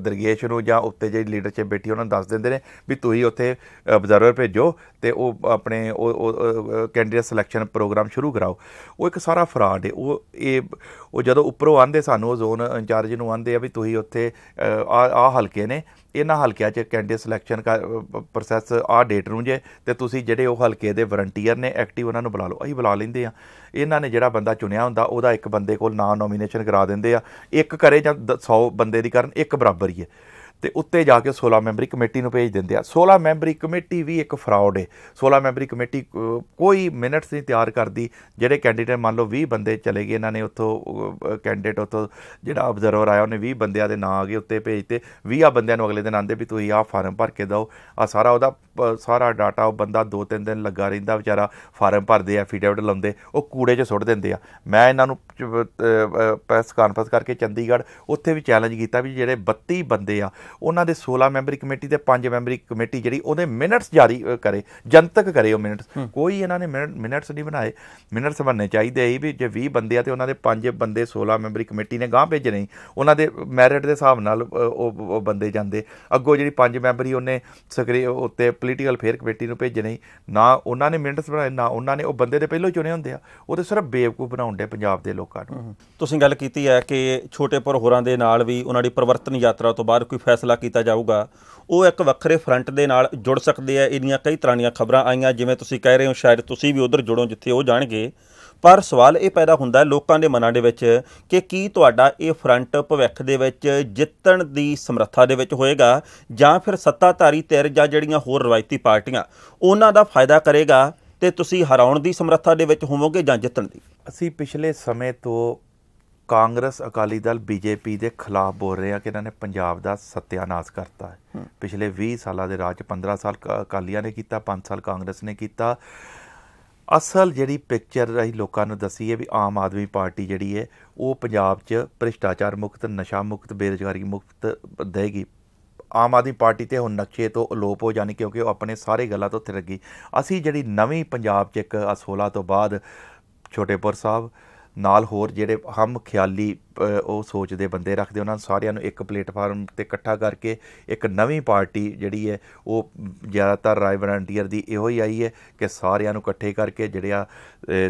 S2: ਦਰਗੇਸ਼ ਨੂੰ ਜਾਂ ਉੱਤੇ ਜਿਹੜੀ ਲੀਡਰਸ਼ਿਪ ਬੈਠੀ ਉਹਨਾਂ ਨੂੰ ਦੱਸ ਦਿੰਦੇ ਨੇ ਵੀ ਤੁਸੀਂ ਉੱਥੇ ਅਬਜ਼ਰਵਰ ਭੇਜੋ ਤੇ ਉਹ ਆਪਣੇ ਉਹ ਕੈਂਡੀਡੇਟ ਸਿਲੈਕਸ਼ਨ ਪ੍ਰੋਗਰਾਮ ਸ਼ੁਰੂ ਕਰਾਓ ਉਹ ਇੱਕ ਸਾਰਾ ਫਰਾਡ ਹੈ ਉਹ ਇਹ ਉਹ ਜਦੋਂ ਉੱਪਰੋਂ ਆਂਦੇ ਸਾਨੂੰ ਉਹ ਜ਼ੋਨ ਇੰਚਾਰਜ ਨੂੰ ਆਂਦੇ ਆ ਵੀ ਤੁਸੀਂ ਉੱਥੇ ਆ ਆ ਹਲਕੇ ਨੇ ਇਹਨਾਂ ਹਲਕਿਆਂ 'ਚ ਕੈਂਡੀਡੇਟ ਸਿਲੈਕਸ਼ਨ ਦਾ ਪ੍ਰੋਸੈਸ ਆ ਡੇਟ ਨੂੰ ਜੇ ਤੇ ਤੁਸੀਂ ਜਿਹੜੇ ਉਹ ਹਲਕੇ ਦੇ ਵਰੰਟੀਅਰ ਨੇ ਐਕਟਿਵ ਉਹਨਾਂ ਨੂੰ ਬੁਲਾ ਲਓ ਅਸੀਂ ਬੁਲਾ ਲੈਂਦੇ ਆ ਇਹਨਾਂ ਨੇ ਜਿਹੜਾ ਬੰਦਾ ਚੁਣਿਆ ਹੁੰਦਾ ਉਹਦਾ ਇੱਕ ਬੰਦੇ ਕੋਲ ਨਾਮ ਨੋਮੀਨੇਸ਼ਨ ਕਰਾ ਦਿੰਦੇ ਆ ਇੱਕ ਕਰੇ ਜਾਂ 100 ਬੰਦੇ ਦੀ ਕਰਨ ਇੱਕ ਬਰਾਬਰ ਹੀ ਹੈ ਤੇ ਉੱਤੇ ਜਾ ਕੇ 16 ਮੈਂਬਰੀ ਕਮੇਟੀ ਨੂੰ ਭੇਜ ਦਿੰਦੇ ਆ 16 ਮੈਂਬਰੀ ਕਮੇਟੀ ਵੀ ਇੱਕ ਫਰਾਡ ਹੈ 16 ਮੈਂਬਰੀ ਕਮੇਟੀ ਕੋਈ ਮਿੰਟਸ ਨਹੀਂ ਤਿਆਰ ਕਰਦੀ ਜਿਹੜੇ ਕੈਂਡੀਡੇਟ ਮੰਨ ਲਓ 20 ਬੰਦੇ ਚਲੇ ਗਏ ਇਹਨਾਂ ਨੇ ਉੱਥੋਂ ਕੈਂਡੀਡੇਟ ਉੱਥੋਂ ਜਿਹੜਾ ਆਬਜ਼ਰਵਰ ਆਇਆ ਉਹਨੇ 20 ਬੰਦਿਆਂ ਦੇ ਨਾਂ ਆ ਗਏ ਉੱਤੇ ਭੇਜਤੇ 20 ਆ ਬੰਦਿਆਂ ਨੂੰ ਅਗਲੇ ਦਿਨ ਆਂਦੇ ਵੀ ਤੁਸੀਂ ਆ ਫਾਰਮ ਭਰ ਕੇ ਦਿਓ ਆ ਸਾਰਾ ਉਹਦਾ ਸਾਰਾ ਡਾਟਾ ਉਹ ਬੰਦਾ 2-3 ਦਿਨ ਲੱਗਾ ਰਹਿੰਦਾ ਵਿਚਾਰਾ ਫਾਰਮ ਭਰਦੇ ਆ ਫੀਡਬੈਕ ਲਾਉਂਦੇ ਉਹ ਕੂੜੇ 'ਚ ਸੁੱਟ ਦਿੰਦੇ ਆ ਮੈਂ ਇਹਨਾਂ ਨੂੰ ਪ੍ਰੈਸ ਕਾਨਫਰੰਸ ਕਰਕੇ ਚੰਡੀਗੜ੍ਹ ਉੱਥੇ ਵੀ ਚੈਲੰਜ ਕੀਤਾ ਵੀ ਜਿਹੜੇ 32 ਬੰਦੇ ਆ ਉਹਨਾਂ ਦੇ 16 ਮੈਂਬਰੀ ਕਮੇਟੀ ਤੇ 5 ਮੈਂਬਰੀ ਕਮੇਟੀ ਜਿਹੜੀ ਉਹਦੇ ਮਿੰਟਸ ਜਾਰੀ ਕਰੇ ਜਨਤਕ ਕਰੇ ਉਹ ਮਿੰਟਸ ਕੋਈ ਇਹਨਾਂ ਨੇ ਮਿੰਟਸ ਨਹੀਂ ਬਣਾਏ ਮਿੰਟਸ ਬਣਨੇ ਚਾਹੀਦੇ ਇਹ ਵੀ ਜੇ 20 ਬੰਦੇ ਆ ਤੇ ਉਹਨਾਂ ਦੇ 5 ਬੰਦੇ 16 ਮੈਂਬਰੀ ਕਮੇਟੀ ਨੇ ਗਾਂ ਭੇਜਣੇ ਨਹੀਂ ਉਹਨਾਂ ਦੇ ਮੈਰਿਟ ਦੇ ਹਿਸਾਬ ਨਾਲ ਉਹ ਬੰਦੇ ਜਾਂਦੇ ਅੱਗੋ ਜਿਹੜੀ 5 ਮੈਂਬਰੀ ਉਹਨੇ ਸਕਰੀ ਉੱਤੇ ਪੋਲੀਟੀਕਲ ਫੇਅਰ ਕਮੇਟੀ ਨੂੰ ਭੇਜਣੇ ਨਹੀਂ ਨਾ ਉਹਨਾਂ ਨੇ ਮਿੰਟਸ
S1: ਬਣਾਏ ਨਾ ਉਹਨਾਂ ਨੇ ਉਹ ਬੰਦੇ ਦੇ ਪਹਿਲੋਂ ਚੁਣੇ ਹੁੰਦੇ ਆ ਉਹ ਤੇ ਸਿਰਫ ਬੇਵਕੂਫ ਬਣਾਉਂਦੇ ਪੰਜਾਬ ਦੇ ਲੋਕਾਂ ਨੂੰ ਤੁਸੀਂ ਗੱਲ ਕੀਤੀ ਹੈ ਕਿ ਛੋਟੇਪੁਰ ਹੋਰਾਂ ਦੇ ਨਾਲ ਵੀ ਉਹਨਾਂ ਦੀ ਪਰਵਰਤਨ ਯਾਤਰਾ ਤੋਂ ਬਾਅਦ ਕੋਈ ਫੈਸਲਾ ਕੀਤਾ ਜਾਊਗਾ ਉਹ ਇੱਕ ਵੱਖਰੇ ਫਰੰਟ ਦੇ ਨਾਲ ਜੁੜ ਸਕਦੇ ਆ ਇਹਦੀਆਂ ਕਈ ਤਰ੍ਹਾਂ ਦੀਆਂ ਖਬਰਾਂ ਆਈਆਂ ਜਿਵੇਂ ਤੁਸੀਂ ਕਹਿ ਰਹੇ ਹੋ ਸ਼ਾਇਦ ਤੁਸੀਂ ਵੀ ਉਧਰ ਜੁੜੋ ਜਿੱਥੇ ਉਹ ਜਾਣਗੇ ਪਰ ਸਵਾਲ ਇਹ ਪੈਦਾ ਹੁੰਦਾ ਹੈ ਲੋਕਾਂ ਦੇ ਮਨਾਂ ਦੇ ਵਿੱਚ ਕਿ ਕੀ ਤੁਹਾਡਾ ਇਹ ਫਰੰਟ ਭਵਿੱਖ ਦੇ ਵਿੱਚ ਜਿੱਤਣ ਦੀ ਸਮਰੱਥਾ ਦੇ ਵਿੱਚ ਹੋਏਗਾ ਜਾਂ ਫਿਰ ਸੱਤਾਧਾਰੀ ਧਿਰ ਜਾਂ ਜਿਹੜੀਆਂ ਹੋਰ ਰਵਾਇਤੀ ਪਾਰਟੀਆਂ ਉਹਨਾਂ ਦਾ ਫਾਇਦਾ ਕਰੇਗਾ ਤੇ ਤੁਸੀਂ ਹਰਾਉਣ ਦੀ ਸਮਰੱਥਾ ਦੇ ਵਿੱਚ ਹੋਵੋਗੇ ਜਾਂ ਜਿੱਤਣ ਦੀ
S2: ਅਸੀਂ ਪਿਛਲੇ ਸਮੇਂ ਤੋਂ ਕਾਂਗਰਸ ਅਕਾਲੀ ਦਲ ਬੀਜੇਪੀ ਦੇ ਖਿਲਾਫ ਬੋਲ ਰਹੇ ਆ ਕਿ ਇਹਨਾਂ ਨੇ ਪੰਜਾਬ ਦਾ ਸਤਿਆਨਾਸ਼ ਕਰਤਾ ਹੈ ਪਿਛਲੇ 20 ਸਾਲਾਂ ਦੇ ਰਾਜ 15 ਸਾਲ ਅਕਾਲੀਆਂ ਨੇ ਕੀਤਾ 5 ਸਾਲ ਕਾਂਗਰਸ ਨੇ ਕੀਤਾ ਅਸਲ ਜਿਹੜੀ ਪਿਕਚਰ ਰਹੀ ਲੋਕਾਂ ਨੂੰ ਦਸੀ ਹੈ ਵੀ ਆਮ ਆਦਮੀ ਪਾਰਟੀ ਜਿਹੜੀ ਹੈ ਉਹ ਪੰਜਾਬ 'ਚ ਭ੍ਰਿਸ਼ਟਾਚਾਰ ਮੁਕਤ ਨਸ਼ਾ ਮੁਕਤ ਬੇਰੋਜ਼ਗਾਰੀ ਮੁਕਤ ਦੇਗੀ ਆਮ ਆਦਮੀ ਪਾਰਟੀ ਤੇ ਹੁਣ ਨਕਸ਼ੇ ਤੋਂ ਅਲੋਪ ਹੋ ਜਾਣੀ ਕਿਉਂਕਿ ਉਹ ਆਪਣੇ ਸਾਰੇ ਗੱਲਾਂ ਤੋਂ ਥਿਰ ਗਈ ਅਸੀਂ ਜਿਹੜੀ ਨਵੀਂ ਪੰਜਾਬ 'ਚ ਇੱਕ ਅਸੋਲਾ ਤੋਂ ਬਾਅਦ ਛੋਟੇਪੁਰ ਸਾਹਿਬ ਨਾਲ ਹੋਰ ਜਿਹੜੇ ਹਮ ਖਿਆਲੀ ਉਹ ਸੋਚਦੇ ਬੰਦੇ ਰੱਖਦੇ ਉਹਨਾਂ ਸਾਰਿਆਂ ਨੂੰ ਇੱਕ ਪਲੇਟਫਾਰਮ ਤੇ ਇਕੱਠਾ ਕਰਕੇ ਇੱਕ ਨਵੀਂ ਪਾਰਟੀ ਜਿਹੜੀ ਹੈ ਉਹ ਜ਼ਿਆਦਾਤਰ ਰਾਏ ਵਲੰਟੀਅਰ ਦੀ ਇਹੋ ਹੀ ਆਈ ਹੈ ਕਿ ਸਾਰਿਆਂ ਨੂੰ ਇਕੱਠੇ ਕਰਕੇ ਜਿਹੜੇ ਆ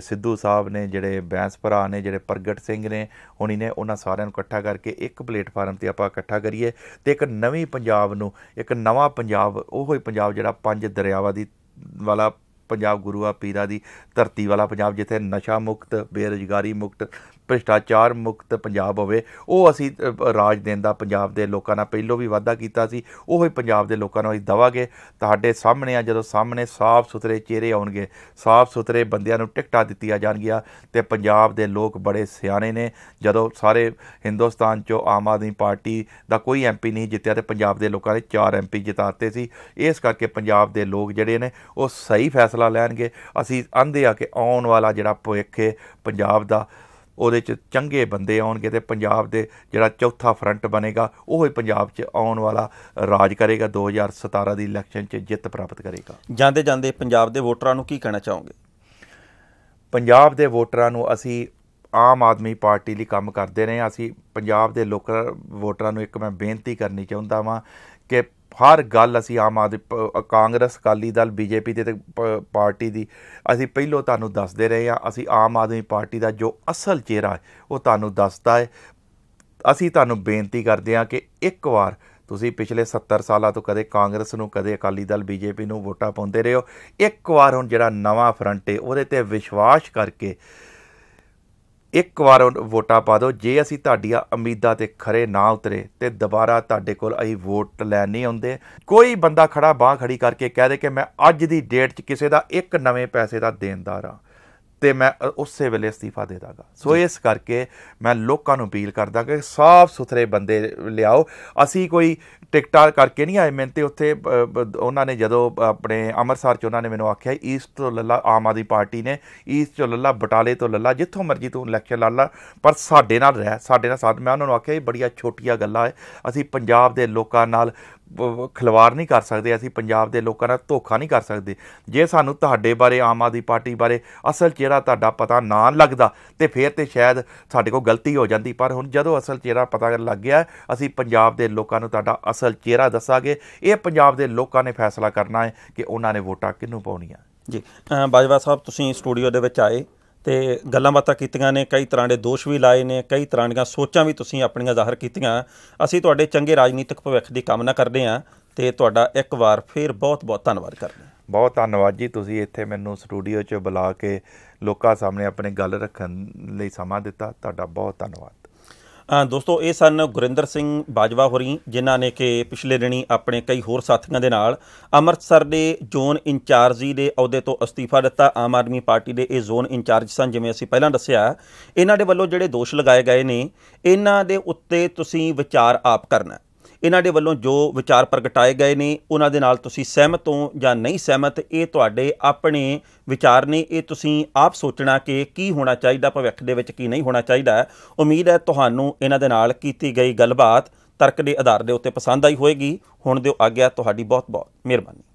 S2: ਸਿੱਧੂ ਸਾਹਿਬ ਨੇ ਜਿਹੜੇ ਬੈਂਸ ਭਰਾ ਨੇ ਜਿਹੜੇ ਪ੍ਰਗਟ ਸਿੰਘ ਨੇ ਹੁਣੀ ਨੇ ਉਹਨਾਂ ਸਾਰਿਆਂ ਨੂੰ ਇਕੱਠਾ ਕਰਕੇ ਇੱਕ ਪਲੇਟਫਾਰਮ ਤੇ ਆਪਾਂ ਇਕੱਠਾ ਕਰੀਏ ਤੇ ਇੱਕ ਨਵੀਂ ਪੰਜਾਬ ਨੂੰ ਇੱਕ ਨਵਾਂ ਪੰਜਾਬ ਉਹੋ ਹੀ ਪੰਜਾਬ ਜਿਹੜਾ ਪੰਜ ਦਰਿਆਵਾਂ ਦੀ ਵਾਲਾ ਪੰਜਾਬ ਗੁਰੂਆ ਪੀਰਾਂ ਦੀ ਧਰਤੀ ਵਾਲਾ ਪੰਜਾਬ ਜਿੱਥੇ ਨਸ਼ਾ ਮੁਕਤ ਬੇਰੁਜ਼ਗਾਰੀ ਮੁਕਤ ਭ੍ਰਿਸ਼ਟਾਚਾਰ ਮੁਕਤ ਪੰਜਾਬ ਹੋਵੇ ਉਹ ਅਸੀਂ ਰਾਜ ਦੇਣ ਦਾ ਪੰਜਾਬ ਦੇ ਲੋਕਾਂ ਨਾਲ ਪਹਿਲੋ ਵੀ ਵਾਅਦਾ ਕੀਤਾ ਸੀ ਉਹ ਹੀ ਪੰਜਾਬ ਦੇ ਲੋਕਾਂ ਨੂੰ ਅਸੀਂ ਦਵਾਂਗੇ ਤੁਹਾਡੇ ਸਾਹਮਣੇ ਆ ਜਦੋਂ ਸਾਹਮਣੇ ਸਾਫ਼ ਸੁਥਰੇ ਚਿਹਰੇ ਆਉਣਗੇ ਸਾਫ਼ ਸੁਥਰੇ ਬੰਦਿਆਂ ਨੂੰ ਟਿਕਟਾਂ ਦਿੱਤੀਆਂ ਜਾਣਗੀਆਂ ਤੇ ਪੰਜਾਬ ਦੇ ਲੋਕ ਬੜੇ ਸਿਆਣੇ ਨੇ ਜਦੋਂ ਸਾਰੇ ਹਿੰਦੁਸਤਾਨ 'ਚੋਂ ਆਮ ਆਦਮੀ ਪਾਰਟੀ ਦਾ ਕੋਈ ਐਮਪੀ ਨਹੀਂ ਜਿੱਤਿਆ ਤੇ ਪੰਜਾਬ ਦੇ ਲੋਕਾਂ ਨੇ 4 ਐਮਪੀ ਜਿਤਾਤੇ ਸੀ ਇਸ ਕਰਕੇ ਪੰਜਾਬ ਦੇ ਲੋਕ ਜਿਹੜੇ ਨੇ ਉਹ ਸਹੀ ਫੈਸਲਾ ਲੈਣਗੇ ਅਸੀਂ ਆਂਦੇ ਆ ਕਿ ਆਉਣ ਵਾਲਾ ਜਿਹੜਾ ਭਵਿੱਖ ਹੈ ਪੰਜਾਬ ਦਾ ਉਹਦੇ 'ਚ ਚੰਗੇ ਬੰਦੇ ਆਉਣਗੇ ਤੇ ਪੰਜਾਬ ਦੇ ਜਿਹੜਾ ਚੌਥਾ ਫਰੰਟ ਬਣੇਗਾ ਉਹ ਹੀ ਪੰਜਾਬ 'ਚ ਆਉਣ ਵਾਲਾ ਰਾਜ ਕਰੇਗਾ 2017 ਦੀ ਇਲੈਕਸ਼ਨ 'ਚ ਜਿੱਤ ਪ੍ਰਾਪਤ ਕਰੇਗਾ
S1: ਜਾਂਦੇ ਜਾਂਦੇ ਪੰਜਾਬ ਦੇ ਵੋਟਰਾਂ ਨੂੰ ਕੀ ਕਹਿਣਾ ਚਾਹੋਗੇ ਪੰਜਾਬ ਦੇ ਵੋਟਰਾਂ ਨੂੰ ਅਸੀਂ
S2: ਆਮ ਆਦਮੀ ਪਾਰਟੀ ਲਈ ਕੰਮ ਕਰਦੇ ਰਹੇ ਅਸੀਂ ਪੰਜਾਬ ਦੇ ਲੋਕਾਂ ਵੋਟਰਾਂ ਨੂੰ ਇੱਕ ਮੈਂ ਬੇਨਤੀ ਕਰਨੀ ਚਾਹੁੰਦਾ ਵਾਂ ਕਿ ਹਰ ਗੱਲ ਅਸੀਂ ਆਮ ਆਦਮੀ ਕਾਂਗਰਸ ਅਕਾਲੀ ਦਲ ਬੀਜੇਪੀ ਦੇ ਪਾਰਟੀ ਦੀ ਅਸੀਂ ਪਹਿਲਾਂ ਤੁਹਾਨੂੰ ਦੱਸਦੇ ਰਹੇ ਆ ਅਸੀਂ ਆਮ ਆਦਮੀ ਪਾਰਟੀ ਦਾ ਜੋ ਅਸਲ ਚਿਹਰਾ ਹੈ ਉਹ ਤੁਹਾਨੂੰ ਦੱਸਦਾ ਹੈ ਅਸੀਂ ਤੁਹਾਨੂੰ ਬੇਨਤੀ ਕਰਦੇ ਆ ਕਿ ਇੱਕ ਵਾਰ ਤੁਸੀਂ ਪਿਛਲੇ 70 ਸਾਲਾਂ ਤੋਂ ਕਦੇ ਕਾਂਗਰਸ ਨੂੰ ਕਦੇ ਅਕਾਲੀ ਦਲ ਬੀਜੇਪੀ ਨੂੰ ਵੋਟਾਂ ਪਾਉਂਦੇ ਰਹੇ ਹੋ ਇੱਕ ਵਾਰ ਹੁਣ ਜਿਹੜਾ ਨਵਾਂ ਫਰੰਟ ਹੈ ਉਹਦੇ ਤੇ ਵਿਸ਼ਵਾਸ ਕਰਕੇ ਇੱਕ ਵਾਰ ਵੋਟਾਂ ਪਾ ਦਿਓ ਜੇ ਅਸੀਂ ਤੁਹਾਡੀਆਂ ਉਮੀਦਾਂ ਤੇ ਖਰੇ ਨਾ ਉਤਰੇ ਤੇ ਦੁਬਾਰਾ ਤੁਹਾਡੇ ਕੋਲ ਅਸੀਂ ਵੋਟ ਲੈਣ ਨਹੀਂ ਆਉਂਦੇ ਕੋਈ ਬੰਦਾ ਖੜਾ ਬਾਹ ਖੜੀ ਕਰਕੇ ਕਹਿ ਦੇ ਕਿ ਮੈਂ ਅੱਜ ਦੀ ਡੇਟ 'ਚ ਕਿਸੇ ਦਾ ਇੱਕ ਨਵੇਂ ਪੈਸੇ ਦਾ ਦੇਣਦਾਰ ਆ ਤੇ ਮੈਂ ਉਸੇ ਵੇਲੇ ਅਸਤੀਫਾ ਦੇ ਦਾਂਗਾ ਸੋ ਇਸ ਕਰਕੇ ਮੈਂ ਲੋਕਾਂ ਨੂੰ ਅਪੀਲ ਕਰਦਾ ਕਿ ਸਾਫ਼ ਸੁਥਰੇ ਬੰਦੇ ਲਿਆਓ ਅਸੀਂ ਕੋਈ ਟਿਕਟਾਕ ਕਰਕੇ ਨਹੀਂ ਆਏ ਮੈਂ ਤੇ ਉੱਥੇ ਉਹਨਾਂ ਨੇ ਜਦੋਂ ਆਪਣੇ ਅੰਮ੍ਰਿਤਸਰ ਚ ਉਹਨਾਂ ਨੇ ਮੈਨੂੰ ਆਖਿਆ ਈਸਟ ਤੋਂ ਲੱਲਾ ਆਮ ਆਦੀ ਪਾਰਟੀ ਨੇ ਈਸਟ ਤੋਂ ਲੱਲਾ ਬਟਾਲੇ ਤੋਂ ਲੱਲਾ ਜਿੱਥੋਂ ਮਰਜ਼ੀ ਤੋਂ ਲੈ ਕੇ ਲੱਲਾ ਪਰ ਸਾਡੇ ਨਾਲ ਰਹਿ ਸਾਡੇ ਨਾਲ ਸਾਥ ਮੈਂ ਉਹਨਾਂ ਨੂੰ ਆਖਿਆ ਇਹ ਬੜੀਆਂ ਛੋਟੀਆਂ ਗੱਲਾਂ ਹੈ ਅਸੀਂ ਪੰਜਾਬ ਦੇ ਲੋਕਾਂ ਨਾਲ ਖਲਵਾਰ ਨਹੀਂ ਕਰ ਸਕਦੇ ਅਸੀਂ ਪੰਜਾਬ ਦੇ ਲੋਕਾਂ ਨਾਲ ਧੋਖਾ ਨਹੀਂ ਕਰ ਸਕਦੇ ਜੇ ਸਾਨੂੰ ਤੁਹਾਡੇ ਬਾਰੇ ਆਮ ਆਦੀ ਪਾਰਟੀ ਬਾਰੇ ਅਸਲ ਚਿਹਰਾ ਤੁਹਾਡਾ ਪਤਾ ਨਾ ਲੱਗਦਾ ਤੇ ਫੇਰ ਤੇ ਸ਼ਾਇਦ ਸਾਡੇ ਕੋਲ ਗਲਤੀ ਹੋ ਜਾਂਦੀ ਪਰ ਹੁਣ ਜਦੋਂ ਅਸਲ ਚਿਹਰਾ ਪਤਾ ਲੱਗ ਗਿਆ ਅਸੀਂ ਪੰਜਾਬ ਦੇ ਲੋਕਾਂ ਨੂੰ ਤੁਹਾਡਾ ਅਸਲ ਚਿਹਰਾ ਦੱਸਾਂਗੇ
S1: ਇਹ ਪੰਜਾਬ ਦੇ ਲੋਕਾਂ ਨੇ ਫੈਸਲਾ ਕਰਨਾ ਹੈ ਕਿ ਉਹਨਾਂ ਨੇ ਵੋਟਾਂ ਕਿਹਨੂੰ ਪਾਉਣੀਆਂ ਜੀ ਬਾਜਵਾ ਸਾਹਿਬ ਤੁਸੀਂ ਸਟੂਡੀਓ ਦੇ ਵਿੱਚ ਆਏ ਤੇ ਗੱਲਾਂ ਬਾਤਾਂ ਕੀਤੀਆਂ ਨੇ ਕਈ ਤਰ੍ਹਾਂ ਦੇ ਦੋਸ਼ ਵੀ ਲਾਏ ਨੇ ਕਈ ਤਰ੍ਹਾਂ ਦੀਆਂ ਸੋਚਾਂ ਵੀ ਤੁਸੀਂ ਆਪਣੀਆਂ ਜ਼ਾਹਰ ਕੀਤੀਆਂ ਅਸੀਂ ਤੁਹਾਡੇ ਚੰਗੇ ਰਾਜਨੀਤਿਕ ਭਵਿੱਖ ਦੀ ਕਾਮਨਾ ਕਰਦੇ ਹਾਂ ਤੇ ਤੁਹਾਡਾ ਇੱਕ ਵਾਰ ਫੇਰ ਬਹੁਤ-ਬਹੁਤ ਧੰਨਵਾਦ ਕਰਦੇ ਹਾਂ
S2: ਬਹੁਤ ਧੰਨਵਾਦ ਜੀ ਤੁਸੀਂ ਇੱਥੇ ਮੈਨੂੰ ਸਟੂਡੀਓ 'ਚ ਬੁਲਾ ਕੇ ਲੋਕਾਂ ਸਾਹਮਣੇ ਆਪਣੀ ਗੱਲ ਰੱਖਣ ਲਈ ਸਮਾਂ ਦਿੱਤਾ ਤੁਹਾਡਾ ਬਹੁਤ ਧੰਨਵਾਦ
S1: ਦੋਸਤੋ ਇਹ ਸਨ ਗੁਰਿੰਦਰ ਸਿੰਘ ਬਾਜਵਾ ਹੋਰੀ ਜਿਨ੍ਹਾਂ ਨੇ ਕਿ ਪਿਛਲੇ ਦਿਨੀ ਆਪਣੇ ਕਈ ਹੋਰ ਸਾਥੀਆਂ ਦੇ ਨਾਲ ਅੰਮ੍ਰਿਤਸਰ ਦੇ ਜ਼ੋਨ ਇੰਚਾਰਜ ਜੀ ਦੇ ਅਹੁਦੇ ਤੋਂ ਅਸਤੀਫਾ ਦਿੱਤਾ ਆਮ ਆਦਮੀ ਪਾਰਟੀ ਦੇ ਇਹ ਜ਼ੋਨ ਇੰਚਾਰਜ ਸਨ ਜਿਵੇਂ ਅਸੀਂ ਪਹਿਲਾਂ ਦੱਸਿਆ ਇਹਨਾਂ ਦੇ ਵੱਲੋਂ ਜਿਹੜੇ ਦੋਸ਼ ਲਗਾਏ ਗਏ ਨੇ ਇਹਨਾਂ ਦੇ ਉੱਤੇ ਤੁਸੀਂ ਵਿਚਾਰ ਆਪ ਕਰਨਾ ਇਹਨਾਂ ਦੇ ਵੱਲੋਂ ਜੋ ਵਿਚਾਰ ਪ੍ਰਗਟਾਏ ਗਏ ਨੇ ਉਹਨਾਂ ਦੇ ਨਾਲ ਤੁਸੀਂ ਸਹਿਮਤ ਹੋ ਜਾਂ ਨਹੀਂ ਸਹਿਮਤ ਇਹ ਤੁਹਾਡੇ ਆਪਣੇ ਵਿਚਾਰ ਨੇ ਇਹ ਤੁਸੀਂ ਆਪ ਸੋਚਣਾ ਕਿ ਕੀ ਹੋਣਾ ਚਾਹੀਦਾ ਭਵਿੱਖ ਦੇ ਵਿੱਚ ਕੀ ਨਹੀਂ ਹੋਣਾ ਚਾਹੀਦਾ ਉਮੀਦ ਹੈ ਤੁਹਾਨੂੰ ਇਹਨਾਂ ਦੇ ਨਾਲ ਕੀਤੀ ਗਈ ਗੱਲਬਾਤ ਤਰਕ ਦੇ ਆਧਾਰ ਦੇ ਉੱਤੇ ਪਸੰਦ ਆਈ ਹੋਵੇਗੀ ਹੁਣ ਦਿਓ ਆਗਿਆ ਤੁਹਾਡੀ ਬਹੁਤ ਬਹੁਤ ਮਿਹਰਬਾਨੀ